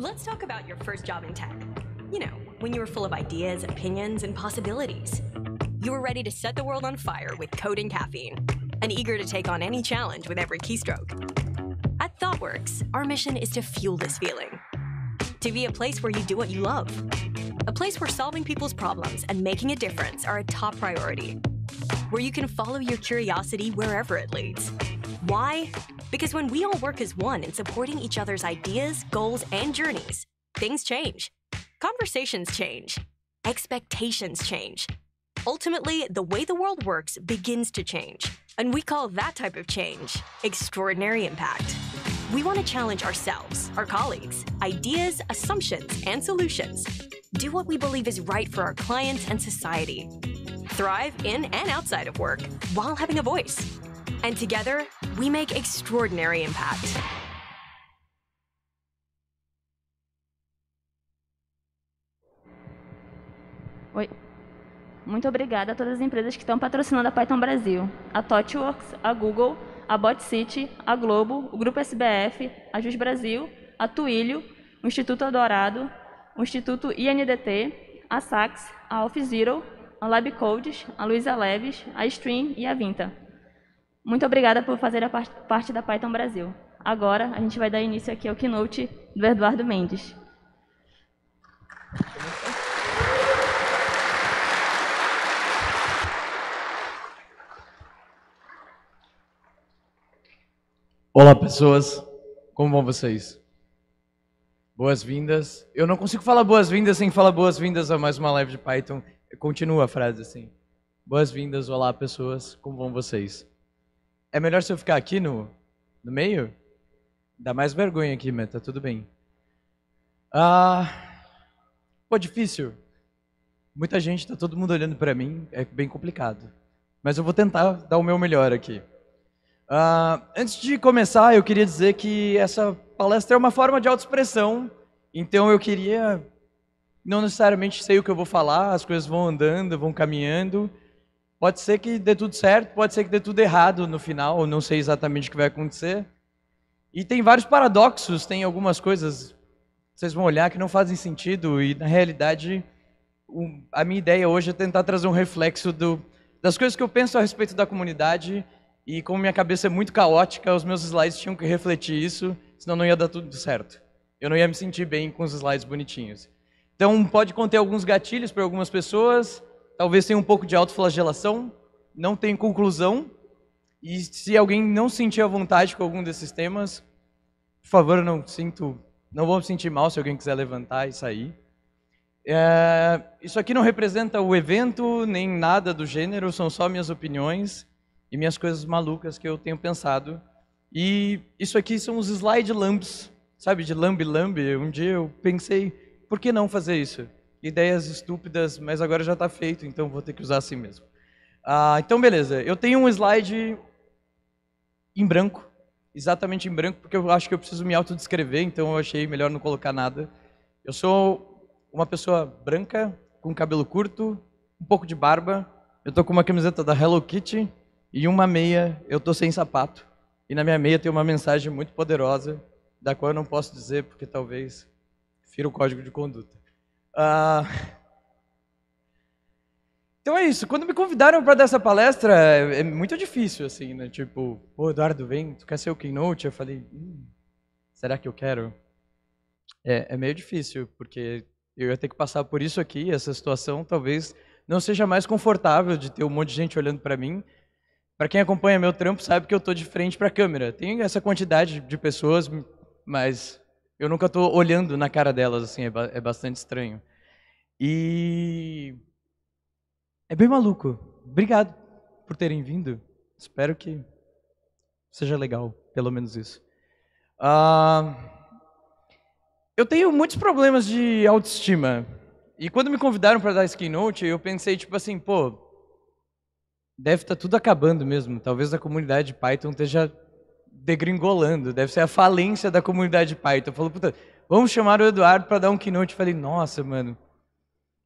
Let's talk about your first job in tech. You know, when you were full of ideas, opinions, and possibilities. You were ready to set the world on fire with code and caffeine, and eager to take on any challenge with every keystroke. At ThoughtWorks, our mission is to fuel this feeling, to be a place where you do what you love, a place where solving people's problems and making a difference are a top priority, where you can follow your curiosity wherever it leads. Why? Because when we all work as one in supporting each other's ideas, goals, and journeys, things change. Conversations change. Expectations change. Ultimately, the way the world works begins to change. And we call that type of change extraordinary impact. We want to challenge ourselves, our colleagues, ideas, assumptions, and solutions. Do what we believe is right for our clients and society. Thrive in and outside of work while having a voice And together, we make extraordinary impact. Oi. Muito obrigada a todas as empresas que estão patrocinando a Python Brasil. A ThoughtWorks, a Google, a BotCity, a Globo, o Grupo SBF, a Jus Brasil, a Tuílio, o Instituto Adorado, o Instituto INDT, a Sax, a OffZero, a LabCodes, a Luiza Leves, a Stream e a Vinta. Muito obrigada por fazer a parte da Python Brasil. Agora, a gente vai dar início aqui ao keynote do Eduardo Mendes. Olá, pessoas. Como vão vocês? Boas-vindas. Eu não consigo falar boas-vindas sem falar boas-vindas a mais uma live de Python. Continua a frase assim. Boas-vindas, olá pessoas, como vão vocês? É melhor se eu ficar aqui no, no meio? Dá mais vergonha aqui, mas tá tudo bem. Ah, pô, difícil. Muita gente, tá todo mundo olhando para mim, é bem complicado. Mas eu vou tentar dar o meu melhor aqui. Ah, antes de começar, eu queria dizer que essa palestra é uma forma de autoexpressão, então eu queria. Não necessariamente sei o que eu vou falar, as coisas vão andando, vão caminhando, Pode ser que dê tudo certo, pode ser que dê tudo errado no final, ou não sei exatamente o que vai acontecer. E tem vários paradoxos, tem algumas coisas vocês vão olhar que não fazem sentido e na realidade a minha ideia hoje é tentar trazer um reflexo do, das coisas que eu penso a respeito da comunidade e como minha cabeça é muito caótica, os meus slides tinham que refletir isso, senão não ia dar tudo certo. Eu não ia me sentir bem com os slides bonitinhos. Então pode conter alguns gatilhos para algumas pessoas, talvez tenha um pouco de autoflagelação, não tem conclusão. E se alguém não sentir a vontade com algum desses temas, por favor, não sinto, não vou me sentir mal se alguém quiser levantar e sair. É, isso aqui não representa o evento nem nada do gênero, são só minhas opiniões e minhas coisas malucas que eu tenho pensado. E isso aqui são os slide lamps, sabe, de lambe-lambe. Um dia eu pensei, por que não fazer isso? ideias estúpidas, mas agora já está feito, então vou ter que usar assim mesmo. Ah, então, beleza. Eu tenho um slide em branco, exatamente em branco, porque eu acho que eu preciso me autodescrever, então eu achei melhor não colocar nada. Eu sou uma pessoa branca, com cabelo curto, um pouco de barba. Eu estou com uma camiseta da Hello Kitty e uma meia. Eu estou sem sapato. E na minha meia tem uma mensagem muito poderosa, da qual eu não posso dizer, porque talvez fira o código de conduta. Ah, então é isso. Quando me convidaram para dar essa palestra, é, é, muito difícil, assim, né? Tipo, ô Eduardo, vem, tu quer ser o keynote? Eu falei, hum, será que eu quero? É, é meio difícil, porque eu ia ter que passar por isso aqui, essa situação talvez não seja mais confortável de ter um monte de gente olhando para mim. Para quem acompanha meu trampo sabe que eu tô de frente para a câmera. Tem essa quantidade de pessoas, mas eu nunca estou olhando na cara delas, assim, é, ba é bastante estranho. E é bem maluco. Obrigado por terem vindo. Espero que seja legal, pelo menos isso. Uh, eu tenho muitos problemas de autoestima. E quando me convidaram para dar esse keynote, eu pensei, tipo assim, pô, deve estar tá tudo acabando mesmo. Talvez a comunidade de Python esteja degringolando, deve ser a falência da comunidade Python. Então, falou, puta, vamos chamar o Eduardo para dar um keynote. Eu falei, nossa, mano,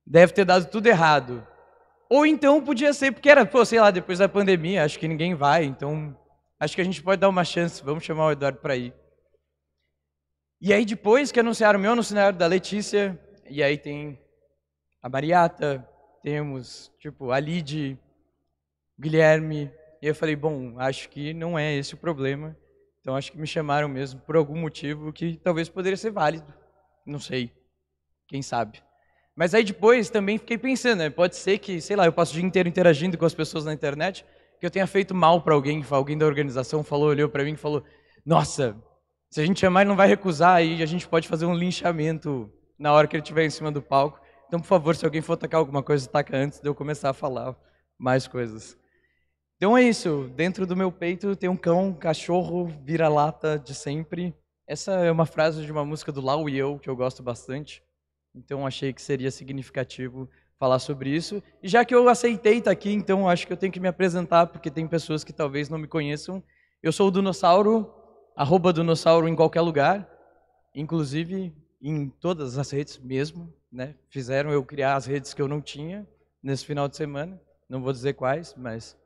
deve ter dado tudo errado. Ou então podia ser, porque era, pô, sei lá, depois da pandemia, acho que ninguém vai, então acho que a gente pode dar uma chance, vamos chamar o Eduardo para ir. E aí depois que anunciaram o meu, anunciaram da Letícia, e aí tem a Mariata, temos, tipo, a Lid, Guilherme, e eu falei, bom, acho que não é esse o problema. Então acho que me chamaram mesmo por algum motivo que talvez poderia ser válido. Não sei. Quem sabe? Mas aí depois também fiquei pensando, né? pode ser que, sei lá, eu passo o dia inteiro interagindo com as pessoas na internet, que eu tenha feito mal para alguém, alguém da organização falou, olhou para mim e falou: "Nossa, se a gente chamar ele não vai recusar aí, a gente pode fazer um linchamento na hora que ele estiver em cima do palco. Então, por favor, se alguém for atacar alguma coisa, ataca antes de eu começar a falar mais coisas." Então é isso. Dentro do meu peito tem um cão, um cachorro, vira-lata de sempre. Essa é uma frase de uma música do Lau e Eu, que eu gosto bastante. Então achei que seria significativo falar sobre isso. E já que eu aceitei estar tá aqui, então acho que eu tenho que me apresentar, porque tem pessoas que talvez não me conheçam. Eu sou o Dinossauro, arroba Dinossauro em qualquer lugar, inclusive em todas as redes mesmo. Né? Fizeram eu criar as redes que eu não tinha nesse final de semana. Não vou dizer quais, mas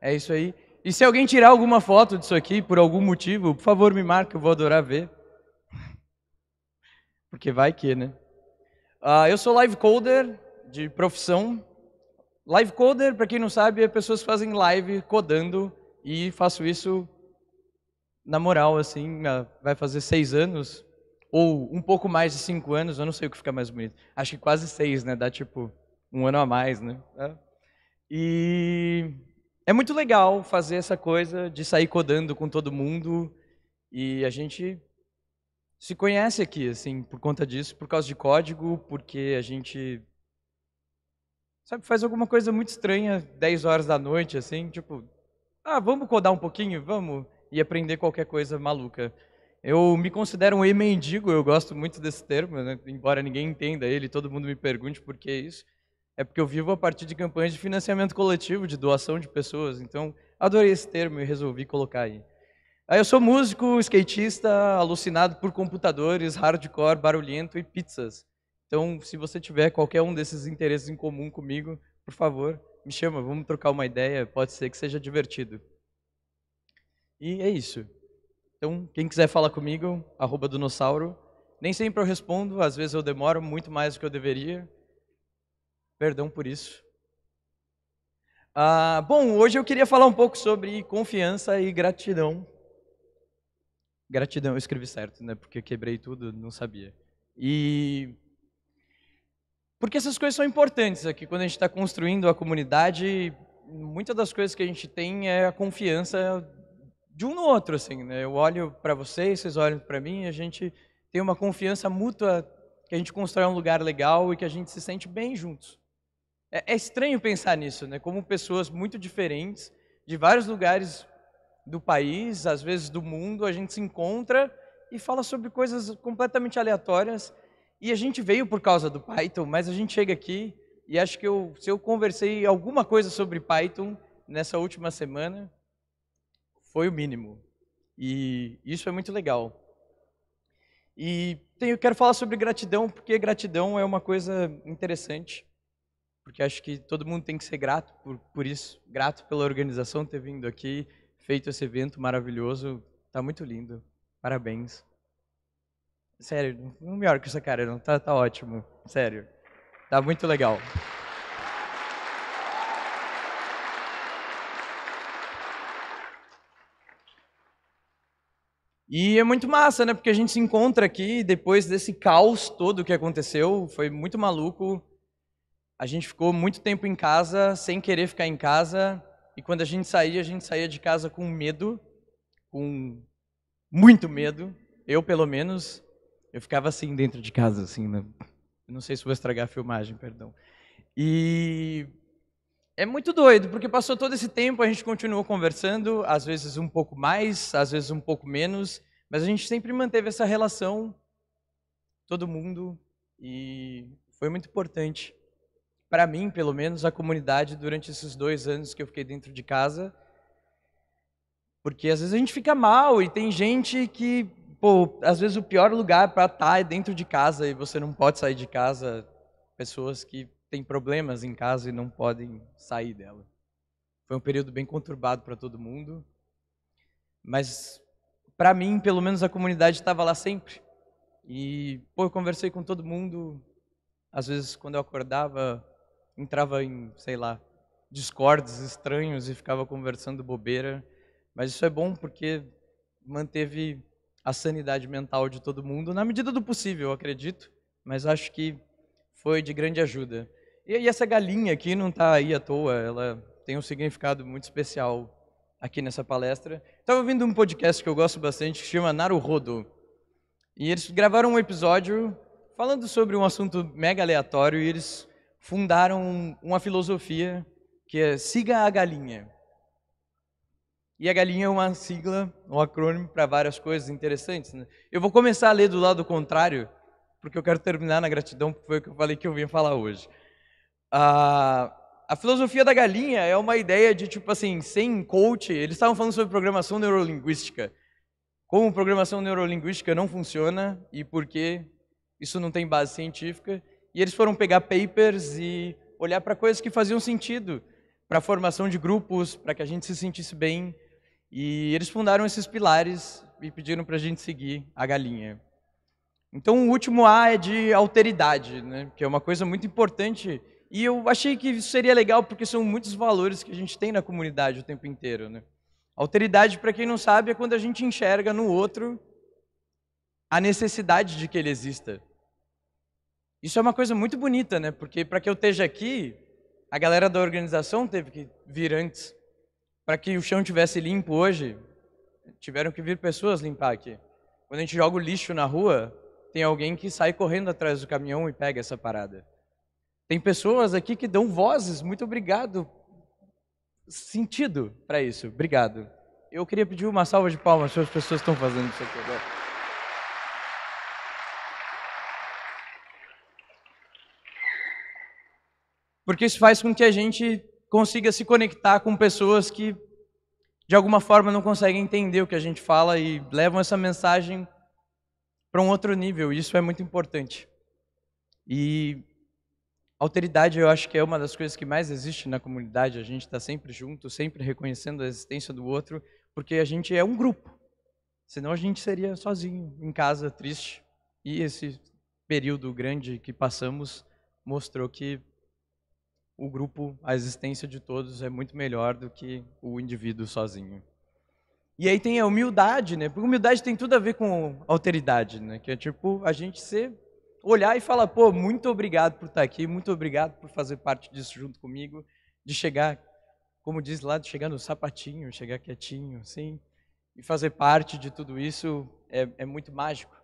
é isso aí. E se alguém tirar alguma foto disso aqui por algum motivo, por favor me marque, eu vou adorar ver. Porque vai que, né? Uh, eu sou live coder de profissão. Live coder, para quem não sabe, é pessoas que fazem live codando e faço isso na moral, assim, uh, vai fazer seis anos ou um pouco mais de cinco anos, eu não sei o que fica mais bonito. Acho que quase seis, né? Dá tipo um ano a mais, né? É. E é muito legal fazer essa coisa de sair codando com todo mundo e a gente se conhece aqui, assim, por conta disso, por causa de código, porque a gente sabe, faz alguma coisa muito estranha 10 horas da noite, assim, tipo, ah, vamos codar um pouquinho, vamos e aprender qualquer coisa maluca. Eu me considero um e-mendigo, eu gosto muito desse termo, né? embora ninguém entenda ele, todo mundo me pergunte por que isso é porque eu vivo a partir de campanhas de financiamento coletivo, de doação de pessoas. Então, adorei esse termo e resolvi colocar aí. Aí eu sou músico, skatista, alucinado por computadores, hardcore, barulhento e pizzas. Então, se você tiver qualquer um desses interesses em comum comigo, por favor, me chama, vamos trocar uma ideia, pode ser que seja divertido. E é isso. Então, quem quiser falar comigo, arroba Nem sempre eu respondo, às vezes eu demoro muito mais do que eu deveria. Perdão por isso. Ah, bom, hoje eu queria falar um pouco sobre confiança e gratidão. Gratidão, eu escrevi certo, né? Porque eu quebrei tudo, não sabia. E porque essas coisas são importantes aqui. Quando a gente está construindo a comunidade, muitas das coisas que a gente tem é a confiança de um no outro, assim. Né? Eu olho para vocês, vocês olham para mim, a gente tem uma confiança mútua que a gente constrói um lugar legal e que a gente se sente bem juntos. É, é estranho pensar nisso, né? Como pessoas muito diferentes, de vários lugares do país, às vezes do mundo, a gente se encontra e fala sobre coisas completamente aleatórias. E a gente veio por causa do Python, mas a gente chega aqui e acho que eu, se eu conversei alguma coisa sobre Python nessa última semana, foi o mínimo. E isso é muito legal. E tenho, quero falar sobre gratidão, porque gratidão é uma coisa interessante porque acho que todo mundo tem que ser grato por, por isso, grato pela organização ter vindo aqui, feito esse evento maravilhoso, tá muito lindo, parabéns. Sério, não melhor que essa cara, não, tá, tá ótimo, sério, tá muito legal. E é muito massa, né? Porque a gente se encontra aqui depois desse caos todo que aconteceu. Foi muito maluco. A gente ficou muito tempo em casa, sem querer ficar em casa, e quando a gente saía, a gente saía de casa com medo, com muito medo, eu pelo menos. Eu ficava assim dentro de casa, assim, né? não sei se vou estragar a filmagem, perdão. E é muito doido, porque passou todo esse tempo, a gente continuou conversando, às vezes um pouco mais, às vezes um pouco menos, mas a gente sempre manteve essa relação, todo mundo, e foi muito importante para mim, pelo menos, a comunidade durante esses dois anos que eu fiquei dentro de casa. Porque às vezes a gente fica mal e tem gente que, pô, às vezes o pior lugar para estar tá é dentro de casa e você não pode sair de casa. Pessoas que têm problemas em casa e não podem sair dela. Foi um período bem conturbado para todo mundo. Mas para mim, pelo menos a comunidade estava lá sempre. E pô, eu conversei com todo mundo. Às vezes quando eu acordava, entrava em, sei lá, discordes estranhos e ficava conversando bobeira. Mas isso é bom porque manteve a sanidade mental de todo mundo, na medida do possível, acredito. Mas acho que foi de grande ajuda. E, e essa galinha aqui não está aí à toa, ela tem um significado muito especial aqui nessa palestra. Estava ouvindo um podcast que eu gosto bastante que chama Naruhodo. E eles gravaram um episódio falando sobre um assunto mega aleatório e eles fundaram uma filosofia que é Siga a Galinha. E a galinha é uma sigla, um acrônimo para várias coisas interessantes. Né? Eu vou começar a ler do lado contrário, porque eu quero terminar na gratidão, porque foi o que eu falei que eu vim falar hoje. Ah, a filosofia da galinha é uma ideia de, tipo assim, sem coach, eles estavam falando sobre programação neurolinguística. Como programação neurolinguística não funciona e por que isso não tem base científica e eles foram pegar papers e olhar para coisas que faziam sentido para a formação de grupos, para que a gente se sentisse bem. E eles fundaram esses pilares e pediram para a gente seguir a galinha. Então, o último A é de alteridade, né? que é uma coisa muito importante. E eu achei que isso seria legal porque são muitos valores que a gente tem na comunidade o tempo inteiro. Né? Alteridade, para quem não sabe, é quando a gente enxerga no outro a necessidade de que ele exista. Isso é uma coisa muito bonita, né? Porque para que eu esteja aqui, a galera da organização teve que vir antes. Para que o chão tivesse limpo hoje, tiveram que vir pessoas limpar aqui. Quando a gente joga o lixo na rua, tem alguém que sai correndo atrás do caminhão e pega essa parada. Tem pessoas aqui que dão vozes, muito obrigado. Sentido para isso, obrigado. Eu queria pedir uma salva de palmas para as pessoas que estão fazendo isso aqui agora. porque isso faz com que a gente consiga se conectar com pessoas que de alguma forma não conseguem entender o que a gente fala e levam essa mensagem para um outro nível. Isso é muito importante. E alteridade, eu acho que é uma das coisas que mais existe na comunidade. A gente está sempre junto, sempre reconhecendo a existência do outro, porque a gente é um grupo. Senão a gente seria sozinho, em casa, triste. E esse período grande que passamos mostrou que o grupo, a existência de todos é muito melhor do que o indivíduo sozinho. E aí tem a humildade, né? Porque humildade tem tudo a ver com alteridade, né? Que é tipo a gente ser, olhar e falar, pô, muito obrigado por estar aqui, muito obrigado por fazer parte disso junto comigo, de chegar, como diz lá, de chegar no sapatinho, chegar quietinho, assim, e fazer parte de tudo isso é, é muito mágico.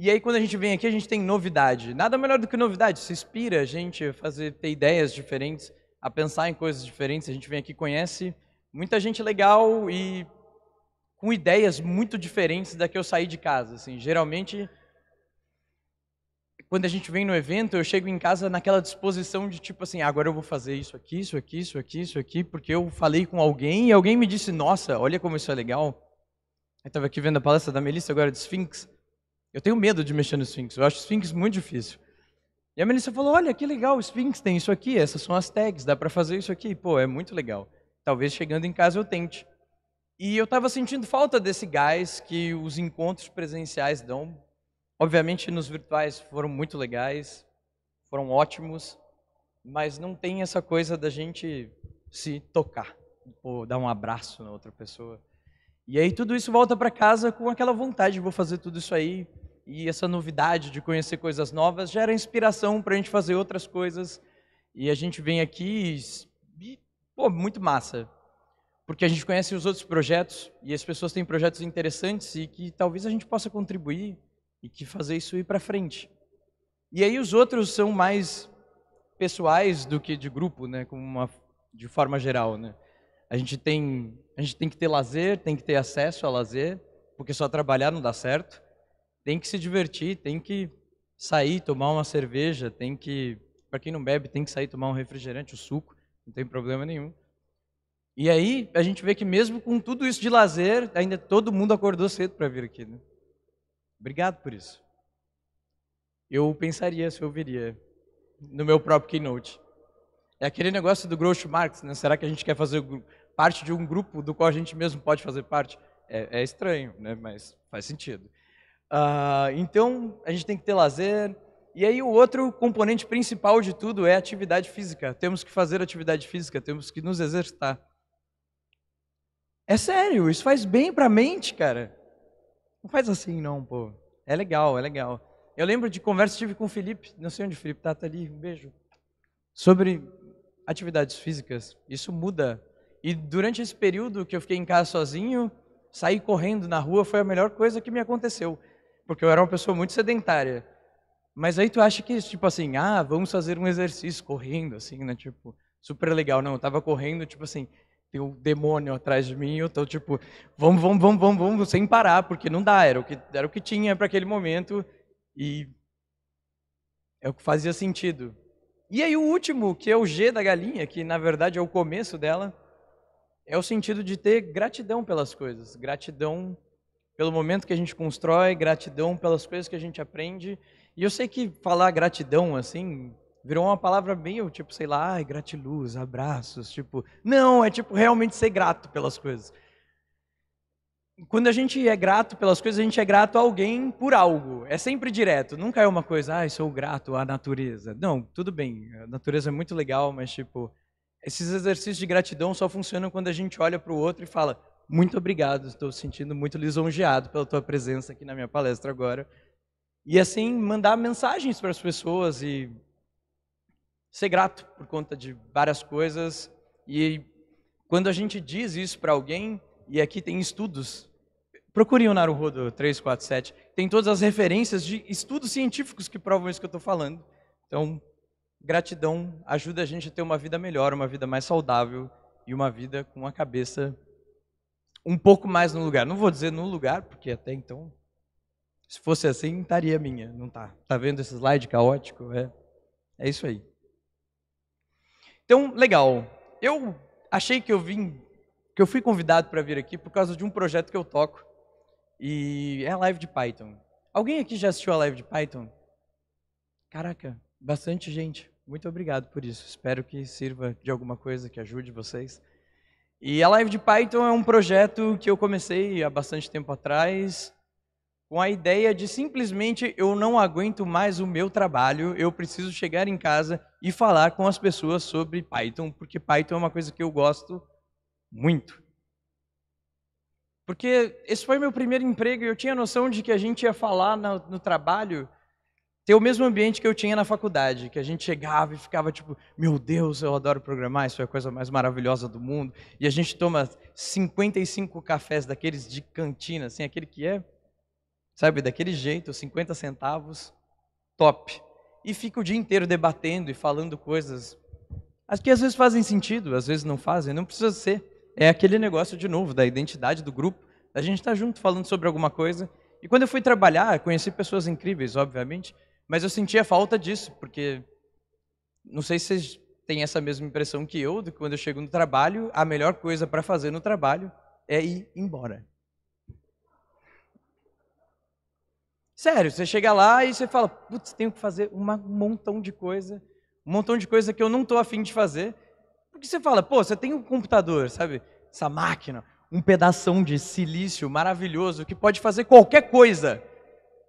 E aí, quando a gente vem aqui, a gente tem novidade. Nada melhor do que novidade. se inspira a gente a fazer, ter ideias diferentes, a pensar em coisas diferentes. A gente vem aqui conhece muita gente legal e com ideias muito diferentes da que eu saí de casa. Assim, geralmente, quando a gente vem no evento, eu chego em casa naquela disposição de tipo assim, ah, agora eu vou fazer isso aqui, isso aqui, isso aqui, isso aqui, porque eu falei com alguém e alguém me disse, nossa, olha como isso é legal. Eu estava aqui vendo a palestra da Melissa agora de Sphinx. Eu tenho medo de mexer no Sphinx, eu acho Sphinx muito difícil. E a Melissa falou: Olha, que legal, o Sphinx tem isso aqui, essas são as tags, dá para fazer isso aqui. Pô, é muito legal. Talvez chegando em casa eu tente. E eu estava sentindo falta desse gás que os encontros presenciais dão. Obviamente, nos virtuais foram muito legais, foram ótimos, mas não tem essa coisa da gente se tocar, ou dar um abraço na outra pessoa. E aí tudo isso volta para casa com aquela vontade, vou fazer tudo isso aí. E essa novidade de conhecer coisas novas gera inspiração para a gente fazer outras coisas. E a gente vem aqui e, pô, muito massa. Porque a gente conhece os outros projetos e as pessoas têm projetos interessantes e que talvez a gente possa contribuir e que fazer isso ir para frente. E aí os outros são mais pessoais do que de grupo, né, como uma, de forma geral, né? A gente tem a gente tem que ter lazer, tem que ter acesso a lazer, porque só trabalhar não dá certo. Tem que se divertir, tem que sair, tomar uma cerveja, tem que, para quem não bebe, tem que sair tomar um refrigerante, um suco, não tem problema nenhum. E aí a gente vê que mesmo com tudo isso de lazer, ainda todo mundo acordou cedo para vir aqui. Né? Obrigado por isso. Eu pensaria se eu viria no meu próprio keynote. É aquele negócio do Groucho Marx, né? Será que a gente quer fazer o parte de um grupo do qual a gente mesmo pode fazer parte. É, é estranho, né? mas faz sentido. Uh, então, a gente tem que ter lazer. E aí, o outro componente principal de tudo é atividade física. Temos que fazer atividade física, temos que nos exercitar. É sério, isso faz bem para a mente, cara. Não faz assim, não, pô. É legal, é legal. Eu lembro de conversa que tive com o Felipe, não sei onde o Felipe está, tá ali, um beijo. Sobre atividades físicas. Isso muda e durante esse período que eu fiquei em casa sozinho, sair correndo na rua foi a melhor coisa que me aconteceu, porque eu era uma pessoa muito sedentária. Mas aí tu acha que tipo assim, ah, vamos fazer um exercício correndo assim, né, tipo, super legal, não, eu tava correndo tipo assim, tem um demônio atrás de mim, eu tô tipo, vamos, vamos, vamos, vamos, vamos sem parar, porque não dá, era o que era o que tinha para aquele momento e é o que fazia sentido. E aí o último, que é o G da galinha, que na verdade é o começo dela, é o sentido de ter gratidão pelas coisas, gratidão pelo momento que a gente constrói, gratidão pelas coisas que a gente aprende. E eu sei que falar gratidão assim virou uma palavra meio tipo, sei lá, ai, gratiluz, abraços, tipo, não, é tipo realmente ser grato pelas coisas. Quando a gente é grato pelas coisas, a gente é grato a alguém por algo. É sempre direto, nunca é uma coisa, ai, sou grato à natureza. Não, tudo bem, a natureza é muito legal, mas tipo, esses exercícios de gratidão só funcionam quando a gente olha para o outro e fala: Muito obrigado, estou sentindo muito lisonjeado pela tua presença aqui na minha palestra agora. E assim, mandar mensagens para as pessoas e ser grato por conta de várias coisas. E quando a gente diz isso para alguém, e aqui tem estudos, procurem o Naruhodo 347, tem todas as referências de estudos científicos que provam isso que eu estou falando. Então, Gratidão ajuda a gente a ter uma vida melhor, uma vida mais saudável e uma vida com a cabeça um pouco mais no lugar. Não vou dizer no lugar, porque até então, se fosse assim, estaria minha, não tá. Tá vendo esse slide caótico? É, é isso aí. Então, legal. Eu achei que eu vim, que eu fui convidado para vir aqui por causa de um projeto que eu toco e é a live de Python. Alguém aqui já assistiu a live de Python? Caraca, Bastante gente. Muito obrigado por isso. Espero que sirva de alguma coisa, que ajude vocês. E a Live de Python é um projeto que eu comecei há bastante tempo atrás, com a ideia de simplesmente eu não aguento mais o meu trabalho, eu preciso chegar em casa e falar com as pessoas sobre Python, porque Python é uma coisa que eu gosto muito. Porque esse foi meu primeiro emprego e eu tinha noção de que a gente ia falar no, no trabalho ter o mesmo ambiente que eu tinha na faculdade, que a gente chegava e ficava tipo, meu Deus, eu adoro programar, isso é a coisa mais maravilhosa do mundo. E a gente toma 55 cafés daqueles de cantina, assim, aquele que é, sabe, daquele jeito, 50 centavos, top. E fica o dia inteiro debatendo e falando coisas que às vezes fazem sentido, às vezes não fazem, não precisa ser. É aquele negócio de novo da identidade do grupo, a gente está junto falando sobre alguma coisa. E quando eu fui trabalhar, conheci pessoas incríveis, obviamente, mas eu sentia falta disso, porque não sei se vocês têm essa mesma impressão que eu, de que quando eu chego no trabalho, a melhor coisa para fazer no trabalho é ir embora. Sério, você chega lá e você fala, putz, tenho que fazer um montão de coisa, um montão de coisa que eu não estou afim de fazer. Porque você fala, pô, você tem um computador, sabe? Essa máquina, um pedação de silício maravilhoso que pode fazer qualquer coisa.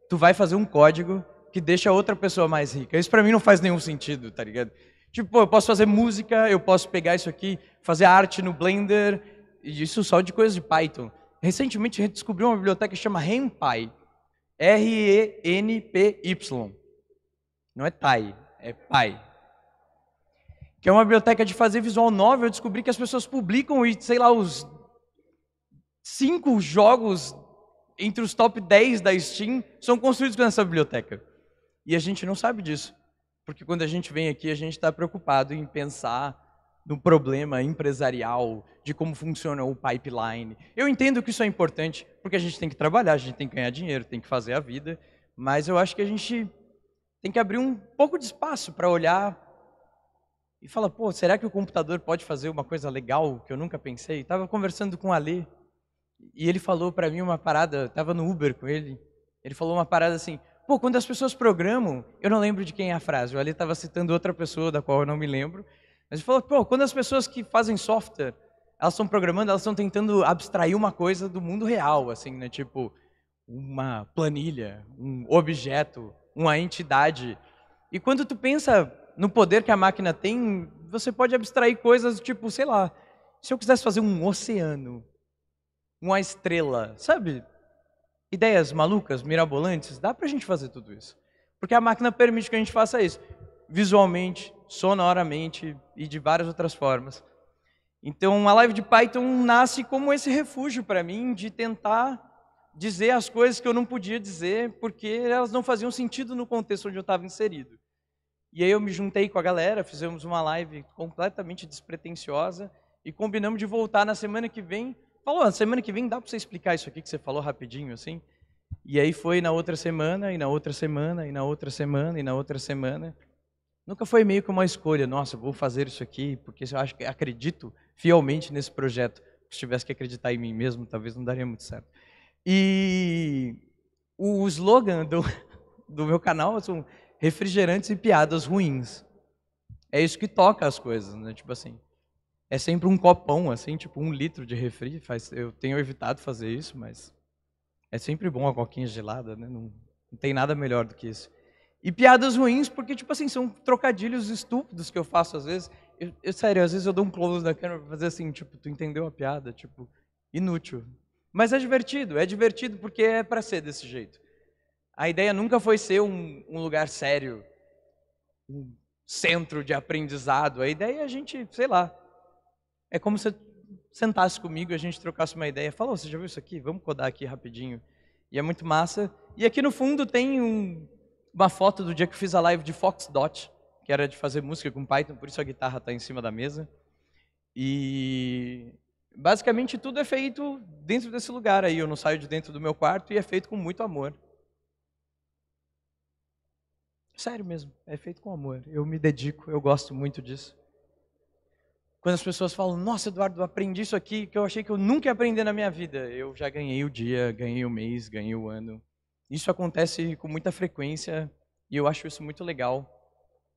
Tu vai fazer um código que deixa outra pessoa mais rica. Isso para mim não faz nenhum sentido, tá ligado? Tipo, pô, eu posso fazer música, eu posso pegar isso aqui, fazer arte no Blender, e isso só de coisas de Python. Recentemente a gente descobriu uma biblioteca que chama RenPy. R-E-N-P-Y. Não é TAI, é PAI. Que é uma biblioteca de fazer visual novel. Eu descobri que as pessoas publicam, e sei lá, os cinco jogos entre os top 10 da Steam são construídos com essa biblioteca. E a gente não sabe disso, porque quando a gente vem aqui, a gente está preocupado em pensar no problema empresarial, de como funciona o pipeline. Eu entendo que isso é importante, porque a gente tem que trabalhar, a gente tem que ganhar dinheiro, tem que fazer a vida, mas eu acho que a gente tem que abrir um pouco de espaço para olhar e falar, pô, será que o computador pode fazer uma coisa legal que eu nunca pensei? Estava conversando com o Ali e ele falou para mim uma parada, estava no Uber com ele, ele falou uma parada assim, Pô, quando as pessoas programam, eu não lembro de quem é a frase, eu ali estava citando outra pessoa da qual eu não me lembro, mas ele falou, pô, quando as pessoas que fazem software, elas estão programando, elas estão tentando abstrair uma coisa do mundo real, assim, né? Tipo, uma planilha, um objeto, uma entidade. E quando tu pensa no poder que a máquina tem, você pode abstrair coisas tipo, sei lá, se eu quisesse fazer um oceano, uma estrela, sabe? ideias malucas, mirabolantes, dá para a gente fazer tudo isso. Porque a máquina permite que a gente faça isso, visualmente, sonoramente e de várias outras formas. Então, a live de Python nasce como esse refúgio para mim de tentar dizer as coisas que eu não podia dizer, porque elas não faziam sentido no contexto onde eu estava inserido. E aí eu me juntei com a galera, fizemos uma live completamente despretensiosa e combinamos de voltar na semana que vem Falou, na ah, semana que vem dá para você explicar isso aqui que você falou rapidinho, assim? E aí foi na outra semana, e na outra semana, e na outra semana, e na outra semana. Nunca foi meio que uma escolha, nossa, vou fazer isso aqui, porque eu acho que acredito fielmente nesse projeto. Se tivesse que acreditar em mim mesmo, talvez não daria muito certo. E o slogan do, do meu canal são refrigerantes e piadas ruins. É isso que toca as coisas, né? Tipo assim é sempre um copão, assim, tipo um litro de refri. Faz, eu tenho evitado fazer isso, mas é sempre bom a coquinha gelada, né? Não, não tem nada melhor do que isso. E piadas ruins, porque, tipo assim, são trocadilhos estúpidos que eu faço às vezes. Eu, eu, sério, às vezes eu dou um close na câmera pra fazer assim, tipo, tu entendeu a piada? Tipo, inútil. Mas é divertido, é divertido porque é para ser desse jeito. A ideia nunca foi ser um, um lugar sério, um centro de aprendizado. A ideia é a gente, sei lá, é como se sentasse comigo e a gente trocasse uma ideia. Falou, você já viu isso aqui? Vamos codar aqui rapidinho. E é muito massa. E aqui no fundo tem um, uma foto do dia que eu fiz a live de Fox Dot, que era de fazer música com Python, por isso a guitarra está em cima da mesa. E basicamente tudo é feito dentro desse lugar aí. Eu não saio de dentro do meu quarto e é feito com muito amor. Sério mesmo, é feito com amor. Eu me dedico, eu gosto muito disso. Quando as pessoas falam, nossa, Eduardo, aprendi isso aqui que eu achei que eu nunca ia aprender na minha vida. Eu já ganhei o dia, ganhei o mês, ganhei o ano. Isso acontece com muita frequência e eu acho isso muito legal.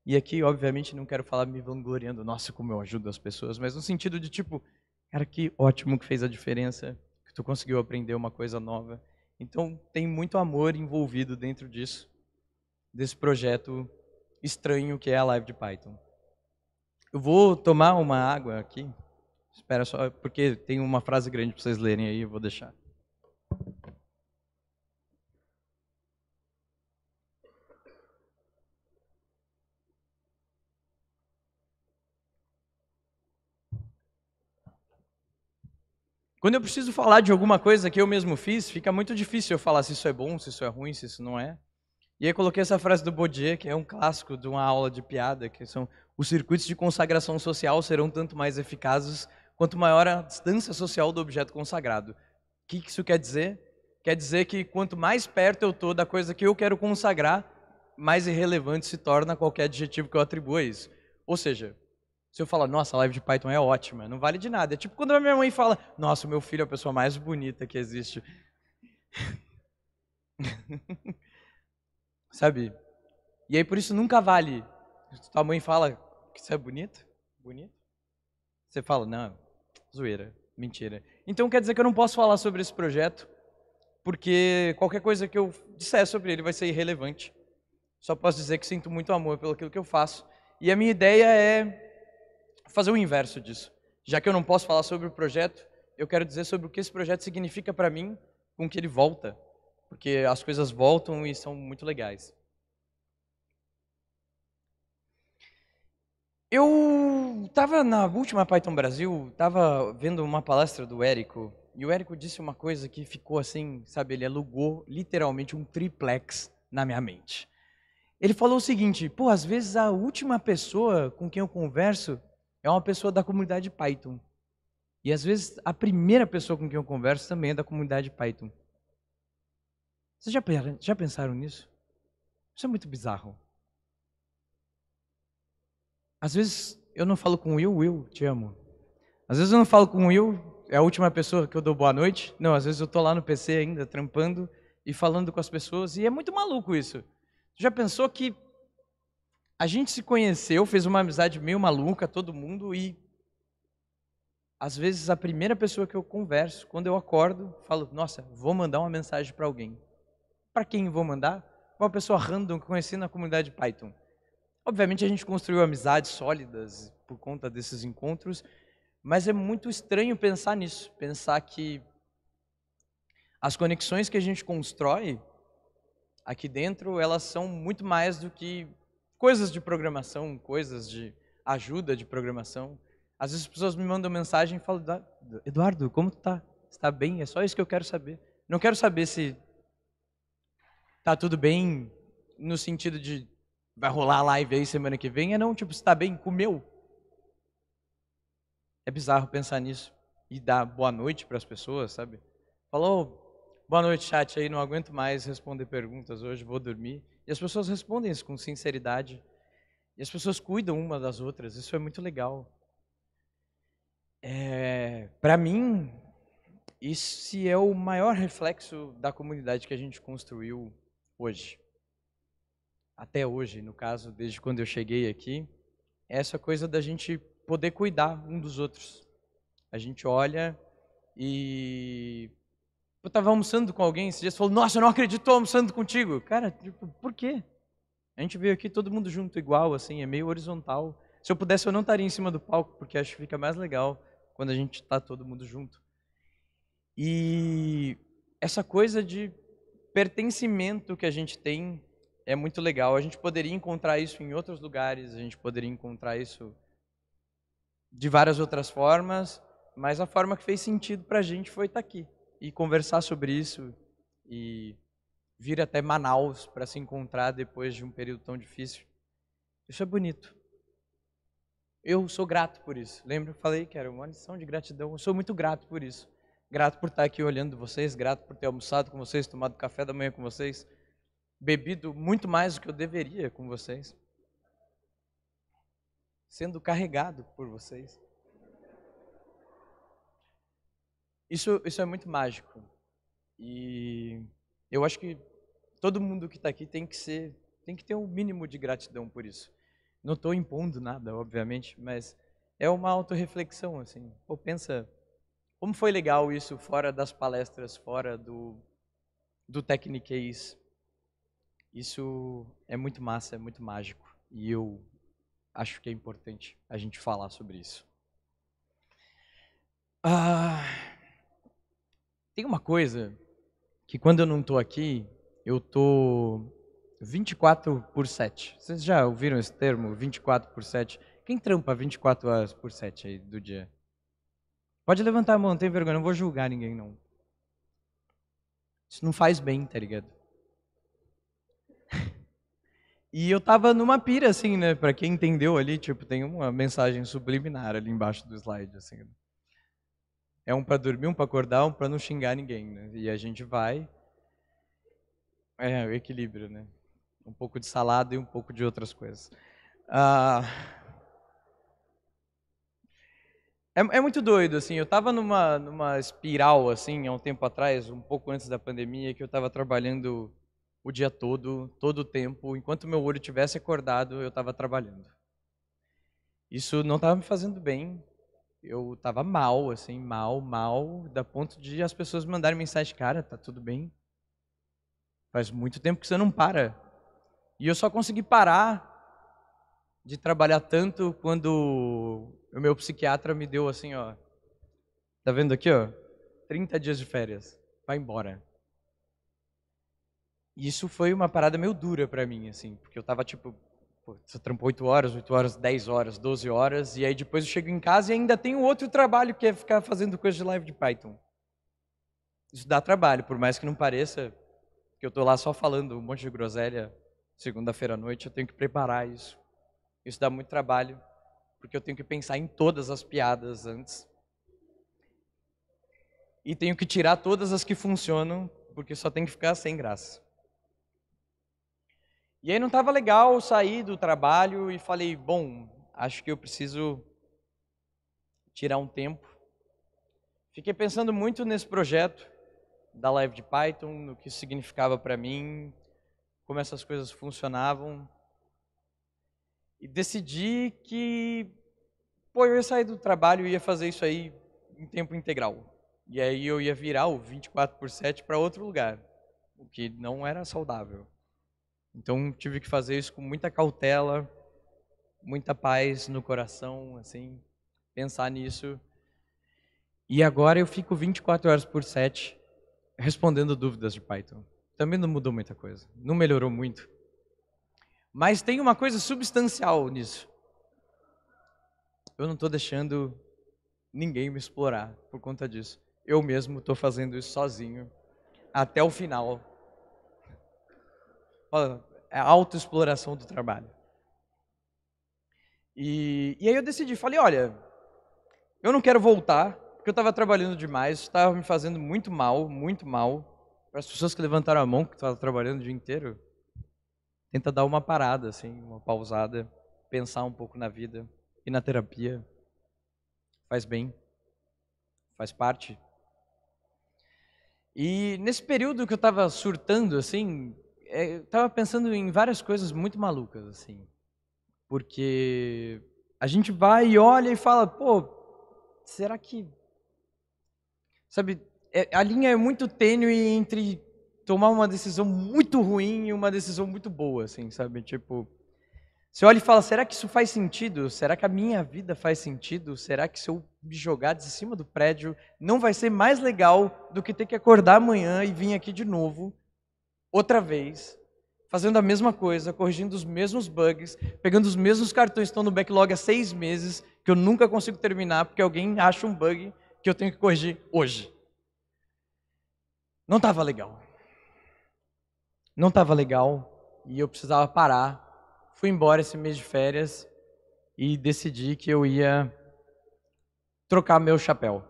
E aqui, obviamente, não quero falar me vangloriando, nossa, como eu ajudo as pessoas, mas no sentido de tipo, cara, que ótimo que fez a diferença, que tu conseguiu aprender uma coisa nova. Então, tem muito amor envolvido dentro disso, desse projeto estranho que é a Live de Python. Eu vou tomar uma água aqui. Espera só, porque tem uma frase grande para vocês lerem aí, eu vou deixar. Quando eu preciso falar de alguma coisa que eu mesmo fiz, fica muito difícil eu falar se isso é bom, se isso é ruim, se isso não é. E aí coloquei essa frase do Baudier, que é um clássico de uma aula de piada, que são os circuitos de consagração social serão tanto mais eficazes quanto maior a distância social do objeto consagrado. O que isso quer dizer? Quer dizer que quanto mais perto eu estou da coisa que eu quero consagrar, mais irrelevante se torna qualquer adjetivo que eu atribua a isso. Ou seja, se eu falar, nossa, a live de Python é ótima, não vale de nada. É tipo quando a minha mãe fala, nossa, o meu filho é a pessoa mais bonita que existe. Sabe? E aí por isso nunca vale tua mãe fala que você é bonito? Bonito? Você fala, não, zoeira, mentira. Então quer dizer que eu não posso falar sobre esse projeto, porque qualquer coisa que eu disser sobre ele vai ser irrelevante. Só posso dizer que sinto muito amor pelo aquilo que eu faço. E a minha ideia é fazer o inverso disso. Já que eu não posso falar sobre o projeto, eu quero dizer sobre o que esse projeto significa para mim, com que ele volta. Porque as coisas voltam e são muito legais. Eu estava na última Python Brasil, estava vendo uma palestra do Érico, e o Érico disse uma coisa que ficou assim, sabe, ele alugou literalmente um triplex na minha mente. Ele falou o seguinte, pô, às vezes a última pessoa com quem eu converso é uma pessoa da comunidade Python. E às vezes a primeira pessoa com quem eu converso também é da comunidade Python. Vocês já, já pensaram nisso? Isso é muito bizarro. Às vezes eu não falo com Will, Will, te amo. Às vezes eu não falo com Will, é a última pessoa que eu dou boa noite. Não, às vezes eu tô lá no PC ainda, trampando e falando com as pessoas. E é muito maluco isso. Já pensou que a gente se conheceu, fez uma amizade meio maluca, todo mundo, e às vezes a primeira pessoa que eu converso, quando eu acordo, falo: Nossa, vou mandar uma mensagem para alguém. Para quem vou mandar? Uma pessoa random que conheci na comunidade Python. Obviamente a gente construiu amizades sólidas por conta desses encontros, mas é muito estranho pensar nisso, pensar que as conexões que a gente constrói aqui dentro, elas são muito mais do que coisas de programação, coisas de ajuda de programação. Às vezes as pessoas me mandam mensagem e falam, Eduardo, como tu tá? Está bem? É só isso que eu quero saber. Não quero saber se tá tudo bem no sentido de vai rolar a live aí semana que vem, é não, tipo, está bem, comeu. É bizarro pensar nisso e dar boa noite para as pessoas, sabe? Falou, boa noite chat aí, não aguento mais responder perguntas hoje, vou dormir. E as pessoas respondem isso com sinceridade. E as pessoas cuidam uma das outras, isso é muito legal. É, para mim, esse é o maior reflexo da comunidade que a gente construiu hoje até hoje, no caso, desde quando eu cheguei aqui, é essa coisa da gente poder cuidar um dos outros. A gente olha e. Eu estava almoçando com alguém, esse dia falou: Nossa, eu não acredito, estou almoçando contigo. Cara, tipo, por quê? A gente veio aqui todo mundo junto, igual, assim, é meio horizontal. Se eu pudesse, eu não estaria em cima do palco, porque acho que fica mais legal quando a gente está todo mundo junto. E essa coisa de pertencimento que a gente tem é muito legal. A gente poderia encontrar isso em outros lugares, a gente poderia encontrar isso de várias outras formas, mas a forma que fez sentido para a gente foi estar tá aqui e conversar sobre isso e vir até Manaus para se encontrar depois de um período tão difícil. Isso é bonito. Eu sou grato por isso. Lembra que eu falei que era uma lição de gratidão? Eu sou muito grato por isso. Grato por estar aqui olhando vocês, grato por ter almoçado com vocês, tomado café da manhã com vocês, bebido muito mais do que eu deveria com vocês, sendo carregado por vocês. Isso, isso é muito mágico. E eu acho que todo mundo que está aqui tem que ser, tem que ter um mínimo de gratidão por isso. Não estou impondo nada, obviamente, mas é uma autorreflexão, assim. Pô, pensa, como foi legal isso fora das palestras, fora do, do Technique isso é muito massa, é muito mágico. E eu acho que é importante a gente falar sobre isso. Ah, tem uma coisa que quando eu não estou aqui, eu tô 24 por 7. Vocês já ouviram esse termo, 24 por 7? Quem trampa 24 horas por 7 aí do dia? Pode levantar a mão, não tem vergonha, não vou julgar ninguém não. Isso não faz bem, tá ligado? E eu tava numa pira, assim, né? Pra quem entendeu ali, tipo, tem uma mensagem subliminar ali embaixo do slide, assim. É um para dormir, um para acordar, um para não xingar ninguém, né? E a gente vai. É, o equilíbrio, né? Um pouco de salada e um pouco de outras coisas. Ah... É, é muito doido, assim. Eu tava numa, numa espiral, assim, há um tempo atrás, um pouco antes da pandemia, que eu tava trabalhando o dia todo, todo o tempo, enquanto meu olho tivesse acordado, eu estava trabalhando. Isso não estava me fazendo bem. Eu estava mal, assim, mal, mal, da ponto de as pessoas mandarem mensagem, cara, tá tudo bem? Faz muito tempo que você não para. E eu só consegui parar de trabalhar tanto quando o meu psiquiatra me deu assim, ó, tá vendo aqui, ó, 30 dias de férias, vai embora isso foi uma parada meio dura para mim, assim, porque eu tava tipo, pô, você trampou 8 horas, 8 horas, 10 horas, 12 horas, e aí depois eu chego em casa e ainda tenho outro trabalho que é ficar fazendo coisa de live de Python. Isso dá trabalho, por mais que não pareça que eu tô lá só falando um monte de groselha segunda-feira à noite, eu tenho que preparar isso. Isso dá muito trabalho, porque eu tenho que pensar em todas as piadas antes. E tenho que tirar todas as que funcionam, porque só tem que ficar sem graça. E aí não estava legal, sair do trabalho e falei, bom, acho que eu preciso tirar um tempo. Fiquei pensando muito nesse projeto da live de Python, no que isso significava para mim, como essas coisas funcionavam. E decidi que, pô, eu ia sair do trabalho e ia fazer isso aí em tempo integral. E aí eu ia virar o 24 por 7 para outro lugar, o que não era saudável. Então tive que fazer isso com muita cautela, muita paz no coração, assim, pensar nisso. E agora eu fico 24 horas por 7 respondendo dúvidas de Python. Também não mudou muita coisa, não melhorou muito. Mas tem uma coisa substancial nisso. Eu não estou deixando ninguém me explorar por conta disso. Eu mesmo estou fazendo isso sozinho até o final é autoexploração do trabalho. E, e aí eu decidi, falei, olha, eu não quero voltar, porque eu estava trabalhando demais, estava me fazendo muito mal, muito mal. Para as pessoas que levantaram a mão, que estavam trabalhando o dia inteiro, tenta dar uma parada, assim, uma pausada, pensar um pouco na vida e na terapia. Faz bem, faz parte. E nesse período que eu estava surtando, assim, é, eu tava pensando em várias coisas muito malucas, assim. Porque a gente vai e olha e fala, pô, será que. Sabe, é, a linha é muito tênue entre tomar uma decisão muito ruim e uma decisão muito boa, assim, sabe? Tipo, você olha e fala, será que isso faz sentido? Será que a minha vida faz sentido? Será que se eu me jogar de cima do prédio não vai ser mais legal do que ter que acordar amanhã e vir aqui de novo? outra vez, fazendo a mesma coisa, corrigindo os mesmos bugs, pegando os mesmos cartões que estão no backlog há seis meses, que eu nunca consigo terminar porque alguém acha um bug que eu tenho que corrigir hoje. Não estava legal. Não estava legal e eu precisava parar. Fui embora esse mês de férias e decidi que eu ia trocar meu chapéu.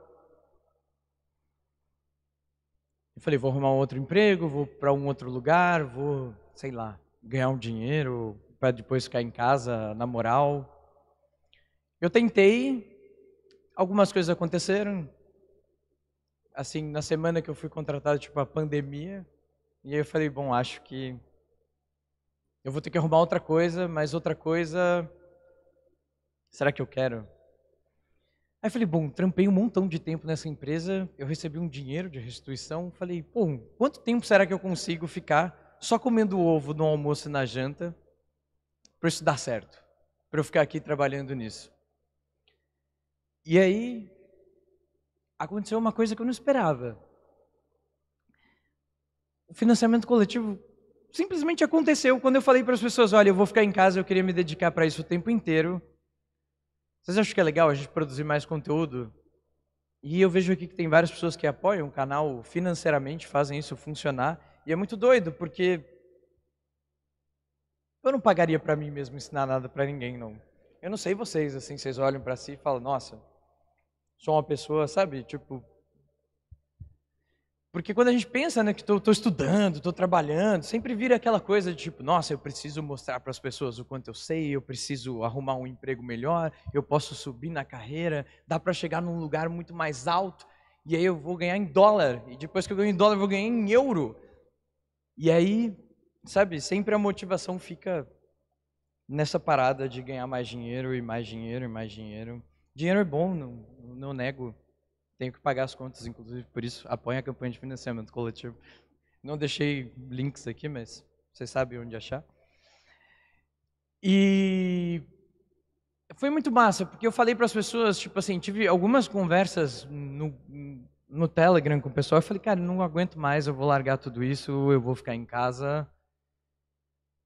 Eu falei, vou arrumar um outro emprego, vou para um outro lugar, vou, sei lá, ganhar um dinheiro para depois ficar em casa na moral. Eu tentei, algumas coisas aconteceram. Assim, na semana que eu fui contratado, tipo, a pandemia, e aí eu falei, bom, acho que eu vou ter que arrumar outra coisa, mas outra coisa será que eu quero? Aí falei, bom, trampei um montão de tempo nessa empresa, eu recebi um dinheiro de restituição, falei, bom, quanto tempo será que eu consigo ficar só comendo ovo no almoço e na janta para isso dar certo, para eu ficar aqui trabalhando nisso? E aí aconteceu uma coisa que eu não esperava. O financiamento coletivo simplesmente aconteceu quando eu falei para as pessoas, olha, eu vou ficar em casa, eu queria me dedicar para isso o tempo inteiro vocês acham que é legal a gente produzir mais conteúdo? E eu vejo aqui que tem várias pessoas que apoiam o canal financeiramente, fazem isso funcionar. E é muito doido, porque eu não pagaria para mim mesmo ensinar nada para ninguém, não. Eu não sei vocês, assim, vocês olham para si e falam, nossa, sou uma pessoa, sabe, tipo, porque quando a gente pensa né, que estou estudando, estou trabalhando, sempre vira aquela coisa de tipo, nossa, eu preciso mostrar para as pessoas o quanto eu sei, eu preciso arrumar um emprego melhor, eu posso subir na carreira, dá para chegar num lugar muito mais alto, e aí eu vou ganhar em dólar, e depois que eu ganho em dólar, eu vou ganhar em euro. E aí, sabe, sempre a motivação fica nessa parada de ganhar mais dinheiro e mais dinheiro e mais dinheiro. Dinheiro é bom, não, não nego tenho que pagar as contas, inclusive, por isso apoiem a campanha de financiamento coletivo. Não deixei links aqui, mas vocês sabem onde achar. E foi muito massa, porque eu falei para as pessoas, tipo assim, tive algumas conversas no, no Telegram com o pessoal, eu falei, cara, não aguento mais, eu vou largar tudo isso, eu vou ficar em casa,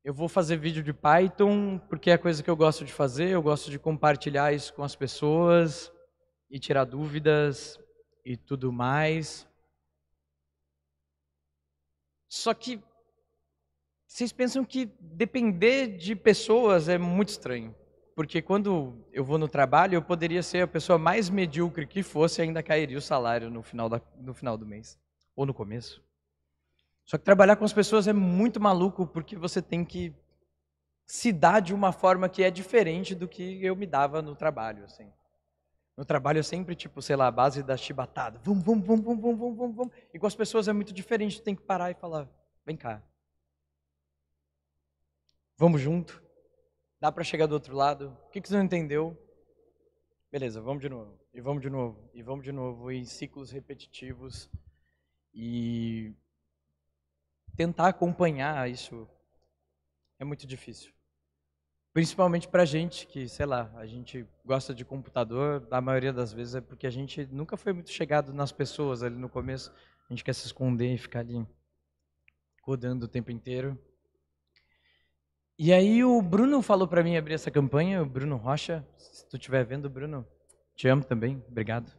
eu vou fazer vídeo de Python, porque é a coisa que eu gosto de fazer, eu gosto de compartilhar isso com as pessoas e tirar dúvidas e tudo mais. Só que vocês pensam que depender de pessoas é muito estranho. Porque quando eu vou no trabalho, eu poderia ser a pessoa mais medíocre que fosse e ainda cairia o salário no final, da, no final do mês. Ou no começo. Só que trabalhar com as pessoas é muito maluco, porque você tem que se dar de uma forma que é diferente do que eu me dava no trabalho. Assim. No trabalho é sempre, tipo, sei lá, a base da chibatada. Vamos, vamos, vamos, vamos, vamos, vamos, vamos, vamos. E com as pessoas é muito diferente, tem que parar e falar, vem cá. Vamos junto. Dá para chegar do outro lado. O que, que você não entendeu? Beleza, vamos de novo. E vamos de novo. E vamos de novo. Em ciclos repetitivos. E tentar acompanhar isso é muito difícil. Principalmente para gente que, sei lá, a gente gosta de computador, a maioria das vezes é porque a gente nunca foi muito chegado nas pessoas ali no começo. A gente quer se esconder e ficar ali rodando o tempo inteiro. E aí o Bruno falou para mim abrir essa campanha, o Bruno Rocha, se tu estiver vendo, Bruno, te amo também, obrigado.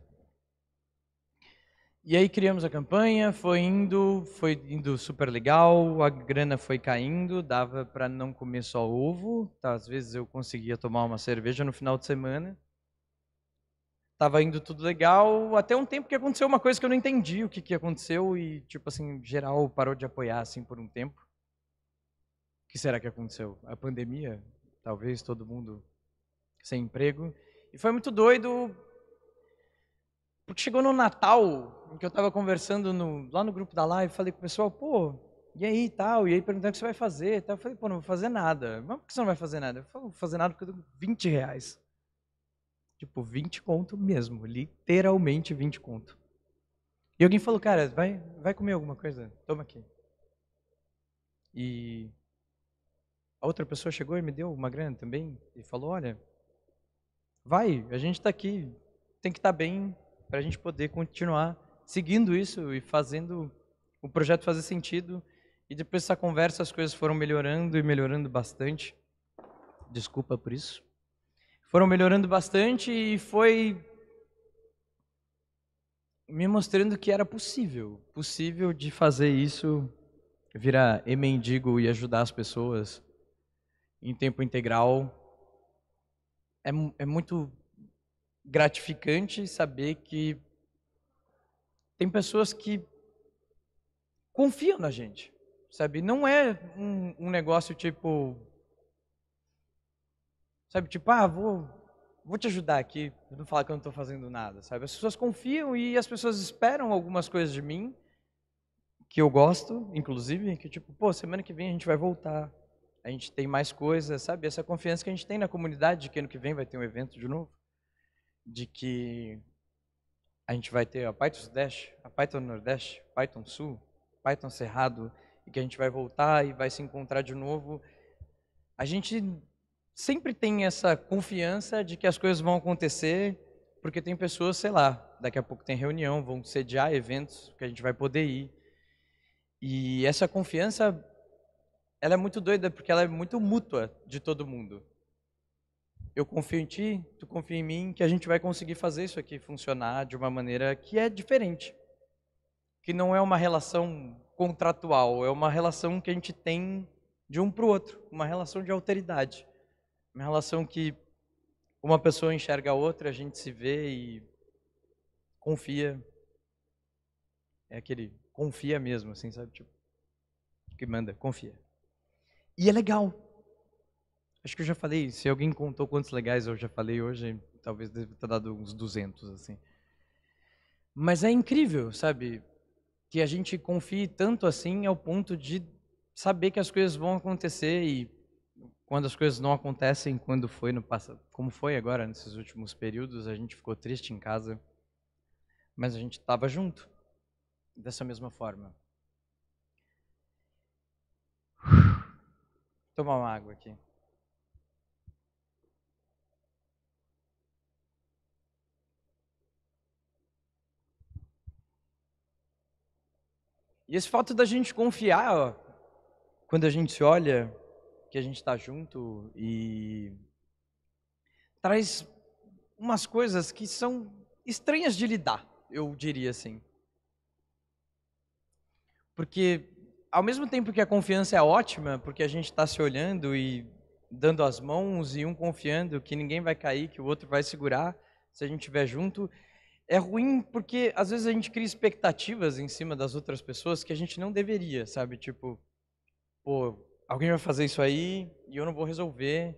E aí criamos a campanha, foi indo, foi indo super legal, a grana foi caindo, dava para não comer só ovo, tá? às vezes eu conseguia tomar uma cerveja no final de semana. Tava indo tudo legal, até um tempo que aconteceu uma coisa que eu não entendi o que, que aconteceu e, tipo assim, geral parou de apoiar, assim, por um tempo. O que será que aconteceu? A pandemia? Talvez todo mundo sem emprego. E foi muito doido, porque chegou no Natal, que eu estava conversando no, lá no grupo da live, falei com o pessoal, pô, e aí tal, e aí perguntando o que você vai fazer. Tal. Eu falei, pô, não vou fazer nada. Mas por que você não vai fazer nada? Eu falei, não vou fazer nada porque eu dou 20 reais. Tipo, 20 conto mesmo, literalmente 20 conto. E alguém falou, cara, vai, vai comer alguma coisa, toma aqui. E a outra pessoa chegou e me deu uma grana também e falou, olha, vai, a gente está aqui, tem que estar tá bem para a gente poder continuar seguindo isso e fazendo o projeto fazer sentido. E depois dessa conversa as coisas foram melhorando e melhorando bastante. Desculpa por isso. Foram melhorando bastante e foi me mostrando que era possível, possível de fazer isso, virar e mendigo e ajudar as pessoas em tempo integral. É, é muito gratificante saber que tem pessoas que confiam na gente, sabe? Não é um, um negócio tipo, sabe? Tipo, ah, vou, vou te ajudar aqui, não falar que eu não estou fazendo nada, sabe? As pessoas confiam e as pessoas esperam algumas coisas de mim que eu gosto, inclusive, que tipo, pô, semana que vem a gente vai voltar, a gente tem mais coisas, sabe? Essa confiança que a gente tem na comunidade de que ano que vem vai ter um evento de novo de que a gente vai ter a Python Sudeste, a Python Nordeste, Python Sul, Python Cerrado, e que a gente vai voltar e vai se encontrar de novo. A gente sempre tem essa confiança de que as coisas vão acontecer, porque tem pessoas, sei lá, daqui a pouco tem reunião, vão sediar eventos que a gente vai poder ir. E essa confiança, ela é muito doida, porque ela é muito mútua de todo mundo eu confio em ti, tu confia em mim, que a gente vai conseguir fazer isso aqui funcionar de uma maneira que é diferente. Que não é uma relação contratual, é uma relação que a gente tem de um para o outro, uma relação de alteridade. Uma relação que uma pessoa enxerga a outra, a gente se vê e confia. É aquele confia mesmo, assim, sabe? Tipo, que manda, confia. E é legal, Acho que eu já falei, se alguém contou quantos legais eu já falei hoje, talvez deve ter dado uns 200, assim. Mas é incrível, sabe? Que a gente confie tanto assim ao ponto de saber que as coisas vão acontecer e quando as coisas não acontecem, quando foi no passado, como foi agora nesses últimos períodos, a gente ficou triste em casa, mas a gente estava junto dessa mesma forma. Tomar uma água aqui. E esse fato da gente confiar ó, quando a gente se olha, que a gente está junto e traz umas coisas que são estranhas de lidar, eu diria assim. Porque ao mesmo tempo que a confiança é ótima, porque a gente está se olhando e dando as mãos e um confiando que ninguém vai cair, que o outro vai segurar se a gente estiver junto, é ruim porque às vezes a gente cria expectativas em cima das outras pessoas que a gente não deveria, sabe? Tipo, pô, alguém vai fazer isso aí e eu não vou resolver.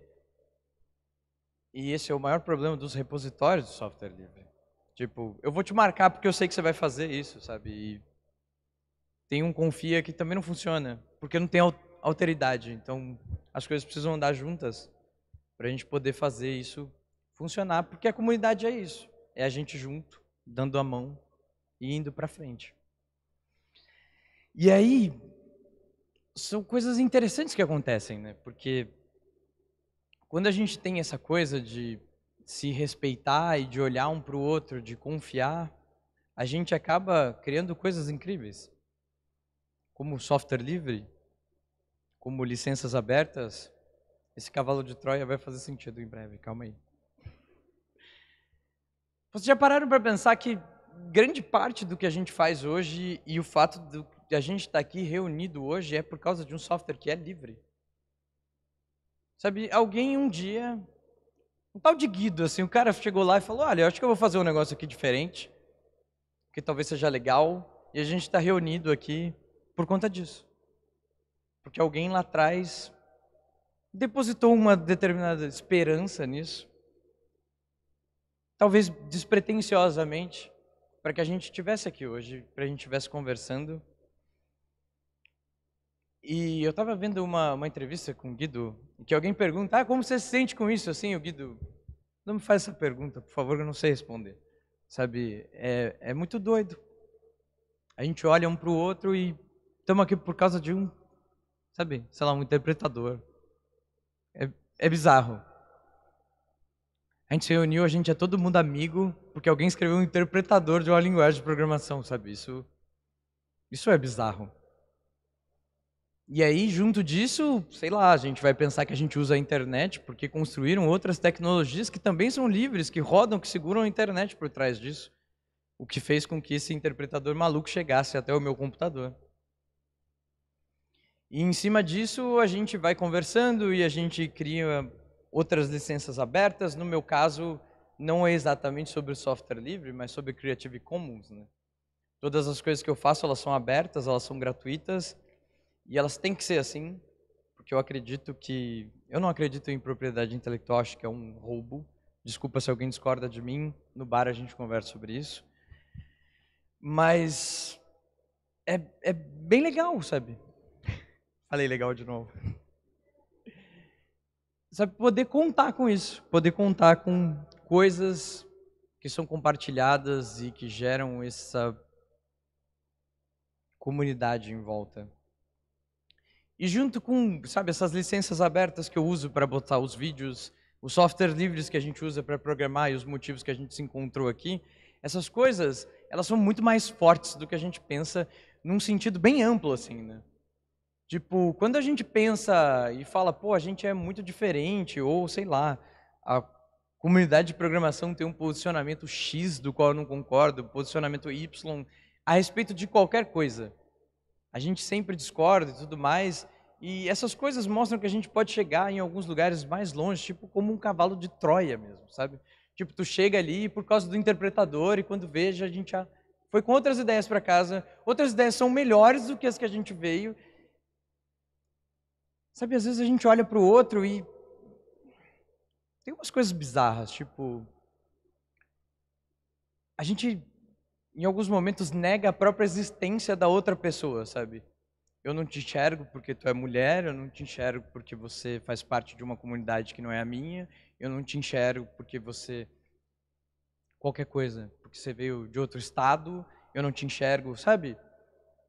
E esse é o maior problema dos repositórios de software livre. Tipo, eu vou te marcar porque eu sei que você vai fazer isso, sabe? E tem um confia que também não funciona, porque não tem alteridade. Então, as coisas precisam andar juntas para a gente poder fazer isso funcionar, porque a comunidade é isso é a gente junto, dando a mão e indo para frente. E aí são coisas interessantes que acontecem, né? Porque quando a gente tem essa coisa de se respeitar e de olhar um para o outro, de confiar, a gente acaba criando coisas incríveis, como software livre, como licenças abertas. Esse cavalo de Troia vai fazer sentido em breve, calma aí. Vocês já pararam para pensar que grande parte do que a gente faz hoje e o fato de a gente estar tá aqui reunido hoje é por causa de um software que é livre? Sabe, alguém um dia, um tal de Guido, assim, o cara chegou lá e falou: Olha, eu acho que eu vou fazer um negócio aqui diferente, que talvez seja legal, e a gente está reunido aqui por conta disso. Porque alguém lá atrás depositou uma determinada esperança nisso talvez despretensiosamente, para que a gente estivesse aqui hoje, para a gente estivesse conversando. E eu estava vendo uma, uma entrevista com o Guido, que alguém pergunta, ah, como você se sente com isso? Assim, o Guido, não me faz essa pergunta, por favor, eu não sei responder. Sabe, é, é muito doido. A gente olha um para o outro e estamos aqui por causa de um, sabe, sei lá, um interpretador. É, é bizarro. A gente se reuniu, a gente é todo mundo amigo, porque alguém escreveu um interpretador de uma linguagem de programação, sabe? Isso, isso é bizarro. E aí, junto disso, sei lá, a gente vai pensar que a gente usa a internet porque construíram outras tecnologias que também são livres, que rodam, que seguram a internet por trás disso. O que fez com que esse interpretador maluco chegasse até o meu computador. E em cima disso, a gente vai conversando e a gente cria outras licenças abertas. No meu caso, não é exatamente sobre o software livre, mas sobre Creative Commons. Né? Todas as coisas que eu faço, elas são abertas, elas são gratuitas e elas têm que ser assim, porque eu acredito que... Eu não acredito em propriedade intelectual, acho que é um roubo. Desculpa se alguém discorda de mim, no bar a gente conversa sobre isso. Mas é, é bem legal, sabe? Falei legal de novo. Sabe, poder contar com isso, poder contar com coisas que são compartilhadas e que geram essa comunidade em volta. E junto com, sabe, essas licenças abertas que eu uso para botar os vídeos, os softwares livres que a gente usa para programar e os motivos que a gente se encontrou aqui, essas coisas, elas são muito mais fortes do que a gente pensa num sentido bem amplo assim, né? Tipo, quando a gente pensa e fala, pô, a gente é muito diferente, ou sei lá, a comunidade de programação tem um posicionamento X do qual eu não concordo, posicionamento Y, a respeito de qualquer coisa. A gente sempre discorda e tudo mais, e essas coisas mostram que a gente pode chegar em alguns lugares mais longe, tipo como um cavalo de Troia mesmo, sabe? Tipo, tu chega ali por causa do interpretador e quando veja a gente já foi com outras ideias para casa, outras ideias são melhores do que as que a gente veio, Sabe, às vezes a gente olha para o outro e tem umas coisas bizarras, tipo a gente em alguns momentos nega a própria existência da outra pessoa, sabe? Eu não te enxergo porque tu é mulher, eu não te enxergo porque você faz parte de uma comunidade que não é a minha, eu não te enxergo porque você qualquer coisa, porque você veio de outro estado, eu não te enxergo, sabe?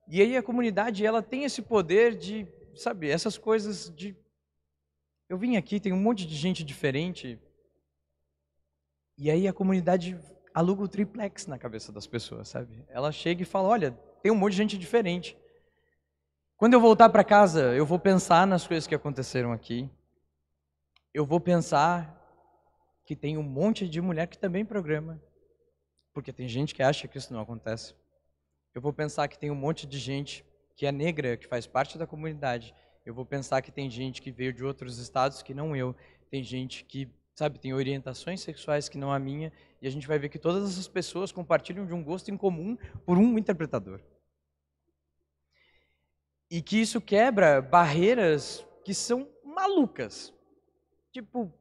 E aí a comunidade, ela tem esse poder de sabe, essas coisas de. Eu vim aqui, tem um monte de gente diferente. E aí a comunidade aluga o triplex na cabeça das pessoas, sabe? Ela chega e fala: olha, tem um monte de gente diferente. Quando eu voltar para casa, eu vou pensar nas coisas que aconteceram aqui. Eu vou pensar que tem um monte de mulher que também programa, porque tem gente que acha que isso não acontece. Eu vou pensar que tem um monte de gente que é negra, que faz parte da comunidade, eu vou pensar que tem gente que veio de outros estados que não eu, tem gente que, sabe, tem orientações sexuais que não a minha, e a gente vai ver que todas essas pessoas compartilham de um gosto em comum por um interpretador. E que isso quebra barreiras que são malucas. Tipo,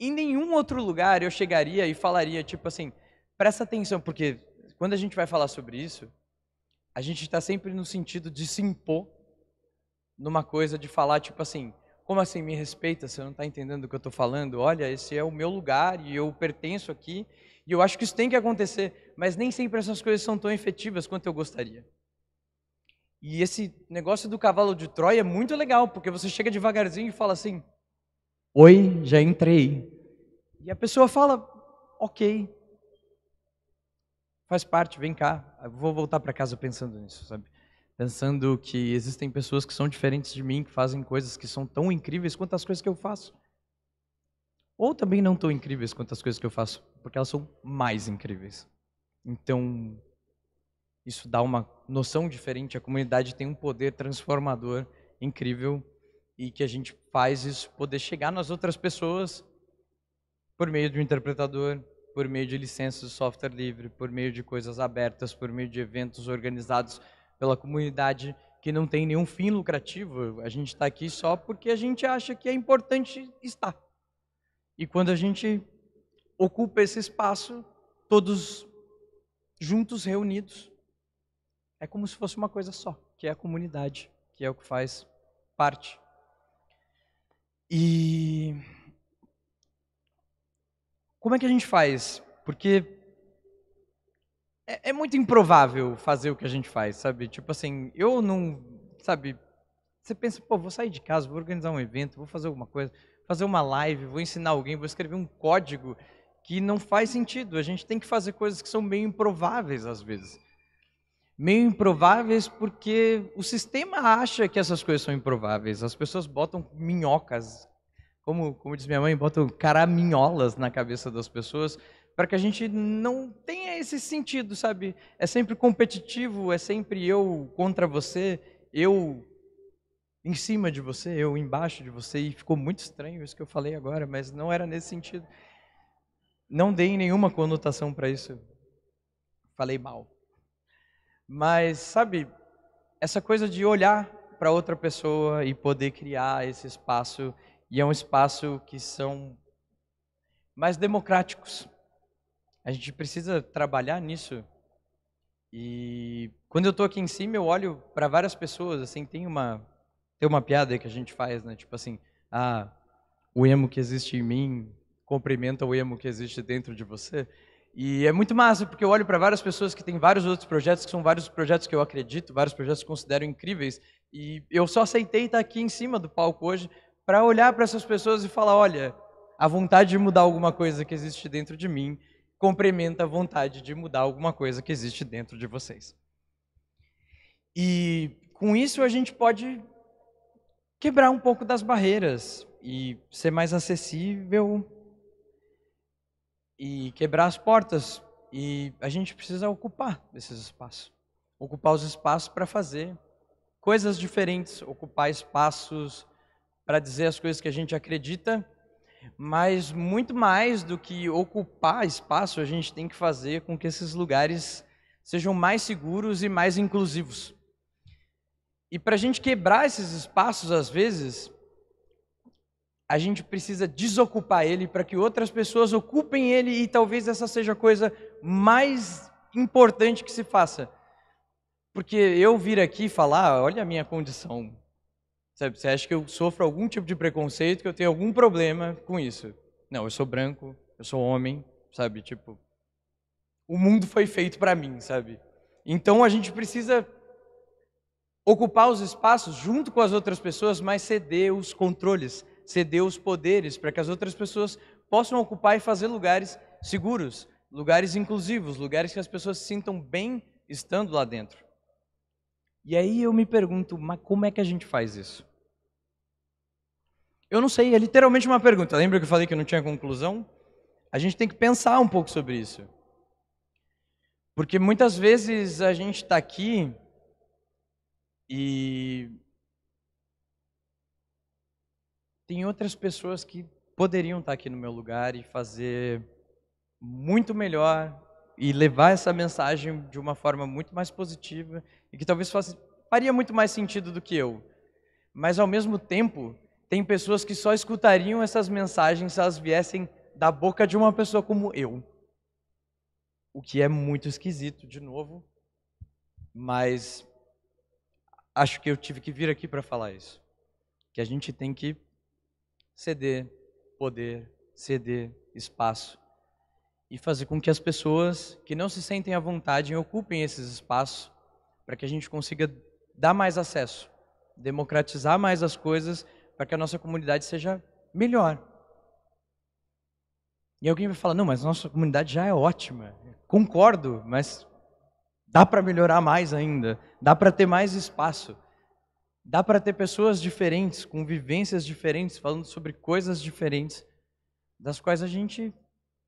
em nenhum outro lugar eu chegaria e falaria, tipo assim, presta atenção, porque quando a gente vai falar sobre isso, a gente está sempre no sentido de se impor numa coisa de falar tipo assim, como assim me respeita? Você não está entendendo o que eu estou falando? Olha, esse é o meu lugar e eu pertenço aqui e eu acho que isso tem que acontecer, mas nem sempre essas coisas são tão efetivas quanto eu gostaria. E esse negócio do cavalo de Troia é muito legal, porque você chega devagarzinho e fala assim: Oi, já entrei. E a pessoa fala: Ok. Faz parte, vem cá. Eu vou voltar para casa pensando nisso, sabe? Pensando que existem pessoas que são diferentes de mim, que fazem coisas que são tão incríveis quanto as coisas que eu faço. Ou também não tão incríveis quanto as coisas que eu faço, porque elas são mais incríveis. Então, isso dá uma noção diferente. A comunidade tem um poder transformador incrível e que a gente faz isso poder chegar nas outras pessoas por meio de um interpretador, por meio de licenças de software livre, por meio de coisas abertas, por meio de eventos organizados pela comunidade que não tem nenhum fim lucrativo. A gente está aqui só porque a gente acha que é importante estar. E quando a gente ocupa esse espaço, todos juntos, reunidos, é como se fosse uma coisa só, que é a comunidade, que é o que faz parte. E como é que a gente faz? Porque é, é muito improvável fazer o que a gente faz, sabe? Tipo assim, eu não, sabe? Você pensa, pô, vou sair de casa, vou organizar um evento, vou fazer alguma coisa, fazer uma live, vou ensinar alguém, vou escrever um código que não faz sentido. A gente tem que fazer coisas que são meio improváveis às vezes. Meio improváveis porque o sistema acha que essas coisas são improváveis. As pessoas botam minhocas como, como diz minha mãe, botam caraminholas na cabeça das pessoas para que a gente não tenha esse sentido, sabe? É sempre competitivo, é sempre eu contra você, eu em cima de você, eu embaixo de você, e ficou muito estranho isso que eu falei agora, mas não era nesse sentido. Não dei nenhuma conotação para isso. Falei mal. Mas, sabe, essa coisa de olhar para outra pessoa e poder criar esse espaço e é um espaço que são mais democráticos. A gente precisa trabalhar nisso. E quando eu estou aqui em cima, eu olho para várias pessoas, assim, tem uma tem uma piada que a gente faz, né? Tipo assim, ah, o emo que existe em mim cumprimenta o emo que existe dentro de você. E é muito massa, porque eu olho para várias pessoas que têm vários outros projetos, que são vários projetos que eu acredito, vários projetos que considero incríveis. E eu só aceitei estar tá aqui em cima do palco hoje, para olhar para essas pessoas e falar: olha, a vontade de mudar alguma coisa que existe dentro de mim complementa a vontade de mudar alguma coisa que existe dentro de vocês. E com isso a gente pode quebrar um pouco das barreiras e ser mais acessível e quebrar as portas. E a gente precisa ocupar esses espaços ocupar os espaços para fazer coisas diferentes, ocupar espaços para dizer as coisas que a gente acredita, mas muito mais do que ocupar espaço, a gente tem que fazer com que esses lugares sejam mais seguros e mais inclusivos. E para a gente quebrar esses espaços, às vezes, a gente precisa desocupar ele para que outras pessoas ocupem ele e talvez essa seja a coisa mais importante que se faça. Porque eu vir aqui falar, olha a minha condição, Sabe, você acha que eu sofro algum tipo de preconceito, que eu tenho algum problema com isso? Não, eu sou branco, eu sou homem, sabe? Tipo, o mundo foi feito para mim, sabe? Então a gente precisa ocupar os espaços junto com as outras pessoas, mas ceder os controles, ceder os poderes para que as outras pessoas possam ocupar e fazer lugares seguros, lugares inclusivos, lugares que as pessoas se sintam bem estando lá dentro. E aí eu me pergunto, mas como é que a gente faz isso? Eu não sei, é literalmente uma pergunta. Lembra que eu falei que não tinha conclusão? A gente tem que pensar um pouco sobre isso. Porque muitas vezes a gente está aqui e tem outras pessoas que poderiam estar tá aqui no meu lugar e fazer muito melhor e levar essa mensagem de uma forma muito mais positiva e que talvez faria muito mais sentido do que eu. Mas ao mesmo tempo, tem pessoas que só escutariam essas mensagens se elas viessem da boca de uma pessoa como eu. O que é muito esquisito, de novo, mas acho que eu tive que vir aqui para falar isso. Que a gente tem que ceder poder, ceder espaço e fazer com que as pessoas que não se sentem à vontade ocupem esses espaços para que a gente consiga dar mais acesso, democratizar mais as coisas, para que a nossa comunidade seja melhor. E alguém vai falar: não, mas nossa comunidade já é ótima. Concordo, mas dá para melhorar mais ainda, dá para ter mais espaço, dá para ter pessoas diferentes, com vivências diferentes, falando sobre coisas diferentes, das quais a gente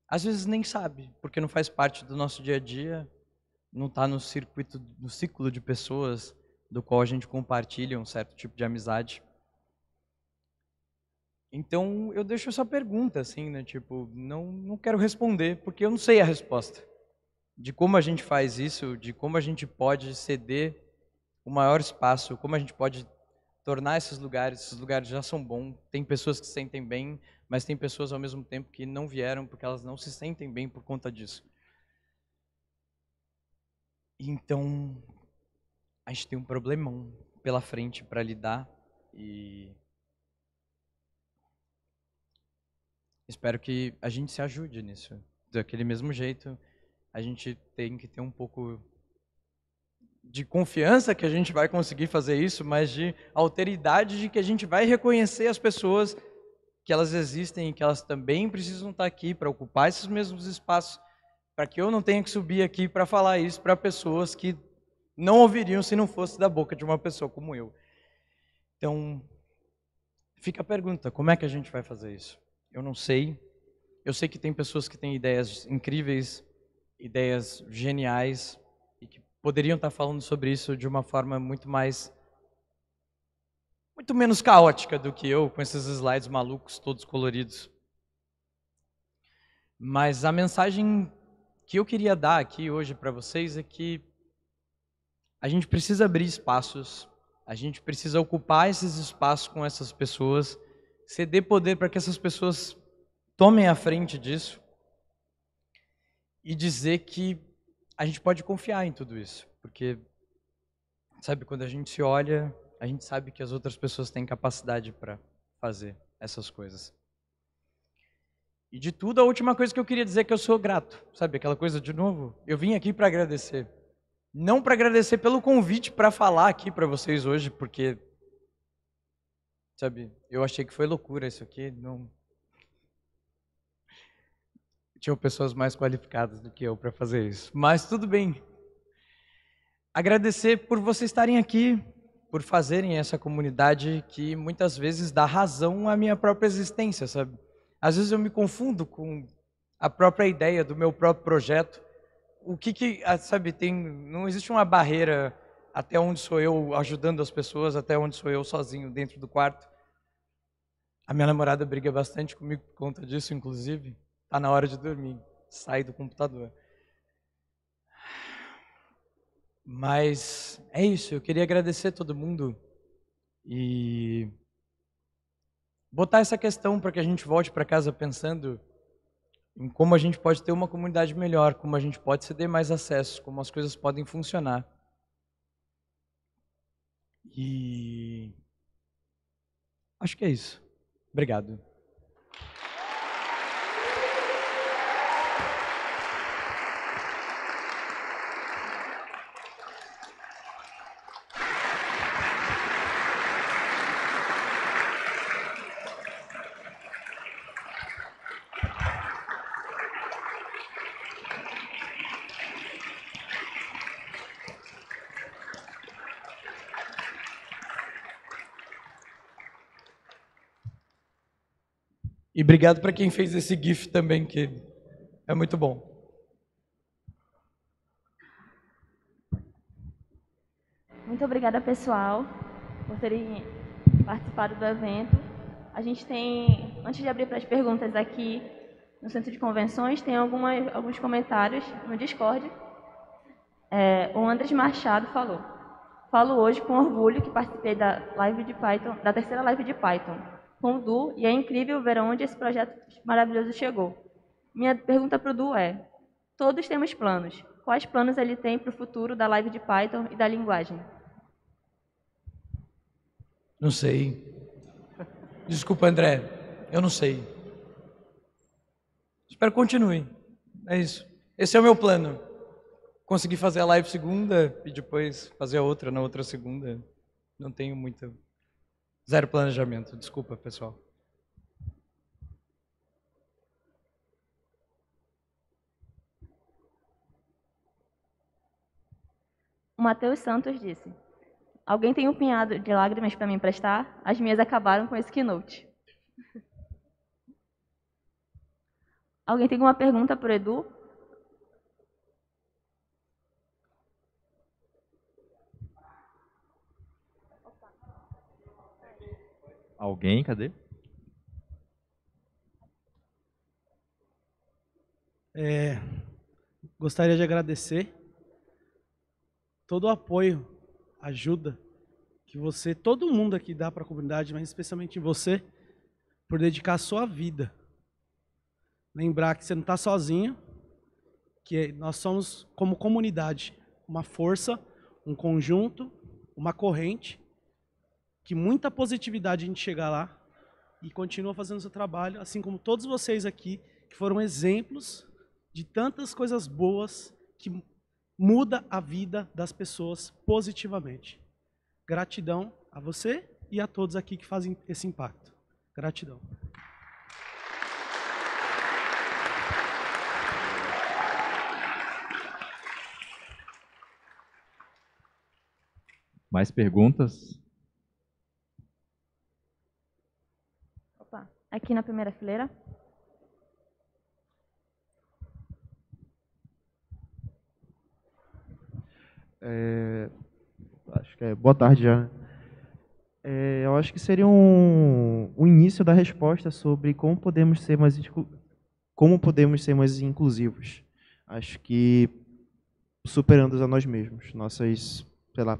às vezes nem sabe, porque não faz parte do nosso dia a dia, não está no circuito, no ciclo de pessoas do qual a gente compartilha um certo tipo de amizade. Então eu deixo essa pergunta assim, né? Tipo, não, não quero responder porque eu não sei a resposta de como a gente faz isso, de como a gente pode ceder o maior espaço, como a gente pode tornar esses lugares, esses lugares já são bons, tem pessoas que se sentem bem, mas tem pessoas ao mesmo tempo que não vieram porque elas não se sentem bem por conta disso. Então, a gente tem um problemão pela frente para lidar e espero que a gente se ajude nisso. Daquele mesmo jeito, a gente tem que ter um pouco de confiança que a gente vai conseguir fazer isso, mas de alteridade de que a gente vai reconhecer as pessoas que elas existem e que elas também precisam estar aqui para ocupar esses mesmos espaços para que eu não tenha que subir aqui para falar isso para pessoas que não ouviriam se não fosse da boca de uma pessoa como eu. Então, fica a pergunta: como é que a gente vai fazer isso? Eu não sei. Eu sei que tem pessoas que têm ideias incríveis, ideias geniais e que poderiam estar falando sobre isso de uma forma muito mais muito menos caótica do que eu com esses slides malucos todos coloridos. Mas a mensagem que eu queria dar aqui hoje para vocês é que a gente precisa abrir espaços, a gente precisa ocupar esses espaços com essas pessoas, ceder poder para que essas pessoas tomem a frente disso e dizer que a gente pode confiar em tudo isso, porque sabe quando a gente se olha, a gente sabe que as outras pessoas têm capacidade para fazer essas coisas. E de tudo, a última coisa que eu queria dizer é que eu sou grato. Sabe aquela coisa de novo? Eu vim aqui para agradecer. Não para agradecer pelo convite para falar aqui para vocês hoje, porque sabe, eu achei que foi loucura isso aqui, não tinham pessoas mais qualificadas do que eu para fazer isso. Mas tudo bem. Agradecer por vocês estarem aqui, por fazerem essa comunidade que muitas vezes dá razão à minha própria existência, sabe? Às vezes eu me confundo com a própria ideia do meu próprio projeto. O que que, ah, sabe, tem, não existe uma barreira até onde sou eu ajudando as pessoas, até onde sou eu sozinho dentro do quarto. A minha namorada briga bastante comigo por conta disso, inclusive. Está na hora de dormir, sai do computador. Mas é isso, eu queria agradecer a todo mundo e botar essa questão para que a gente volte para casa pensando em como a gente pode ter uma comunidade melhor, como a gente pode ceder mais acesso, como as coisas podem funcionar. E acho que é isso. Obrigado. obrigado para quem fez esse GIF também, que é muito bom. Muito obrigada, pessoal, por terem participado do evento. A gente tem, antes de abrir para as perguntas aqui no Centro de Convenções, tem algumas, alguns comentários no Discord. É, o Andres Machado falou. Falo hoje com orgulho que participei da live de Python, da terceira live de Python com o Du e é incrível ver onde esse projeto maravilhoso chegou. Minha pergunta para o Du é: todos temos planos. Quais planos ele tem para o futuro da live de Python e da linguagem? Não sei. Desculpa, André, eu não sei. Espero que continue. É isso. Esse é o meu plano. Conseguir fazer a live segunda e depois fazer a outra na outra segunda. Não tenho muita Zero planejamento, desculpa, pessoal. O Mateus Santos disse: Alguém tem um pinhado de lágrimas para me emprestar? As minhas acabaram com esse keynote. Alguém tem alguma pergunta para o Edu? alguém, cadê? É, gostaria de agradecer todo o apoio, ajuda que você, todo mundo aqui dá para a comunidade, mas especialmente você, por dedicar a sua vida. Lembrar que você não está sozinho, que nós somos como comunidade, uma força, um conjunto, uma corrente que muita positividade a gente chegar lá e continua fazendo seu trabalho, assim como todos vocês aqui, que foram exemplos de tantas coisas boas que muda a vida das pessoas positivamente. Gratidão a você e a todos aqui que fazem esse impacto. Gratidão. Mais perguntas? aqui na primeira fileira. É, acho que é boa tarde já. É, eu acho que seria um, o um início da resposta sobre como podemos ser mais como podemos ser mais inclusivos. Acho que superando a nós mesmos, nossas, sei lá,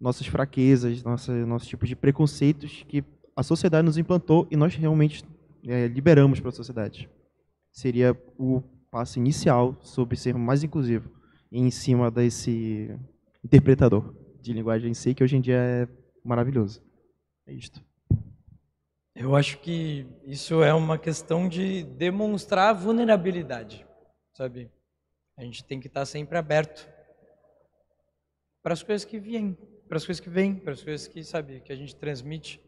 nossas fraquezas, nossa, nosso tipo de preconceitos que a sociedade nos implantou e nós realmente é, liberamos para a sociedade. Seria o passo inicial sobre ser mais inclusivo em cima desse interpretador de linguagem em si, que hoje em dia é maravilhoso. É isto. Eu acho que isso é uma questão de demonstrar vulnerabilidade, sabe? A gente tem que estar sempre aberto para as coisas que vêm, para as coisas que vêm, para as coisas que, sabe, que a gente transmite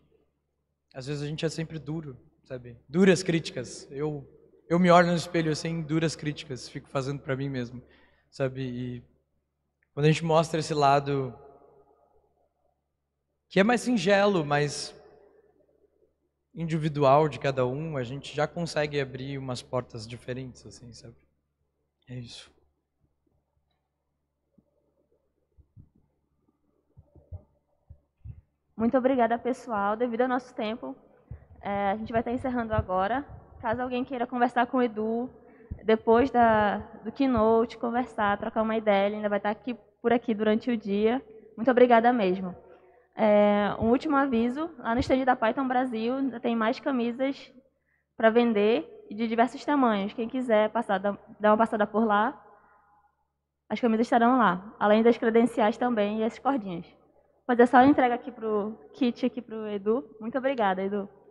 às vezes a gente é sempre duro, sabe? Duras críticas. Eu eu me olho no espelho assim, duras críticas, fico fazendo para mim mesmo, sabe? E quando a gente mostra esse lado que é mais singelo, mais individual de cada um, a gente já consegue abrir umas portas diferentes, assim, sabe? É isso. Muito obrigada, pessoal. Devido ao nosso tempo, é, a gente vai estar encerrando agora. Caso alguém queira conversar com o Edu, depois da, do keynote, conversar, trocar uma ideia, ele ainda vai estar aqui, por aqui durante o dia. Muito obrigada mesmo. É, um último aviso, lá no estande da Python Brasil ainda tem mais camisas para vender de diversos tamanhos. Quem quiser passar, dar uma passada por lá, as camisas estarão lá, além das credenciais também e as cordinhas fazer é só só entrega aqui pro kit aqui pro Edu. Muito obrigada, Edu.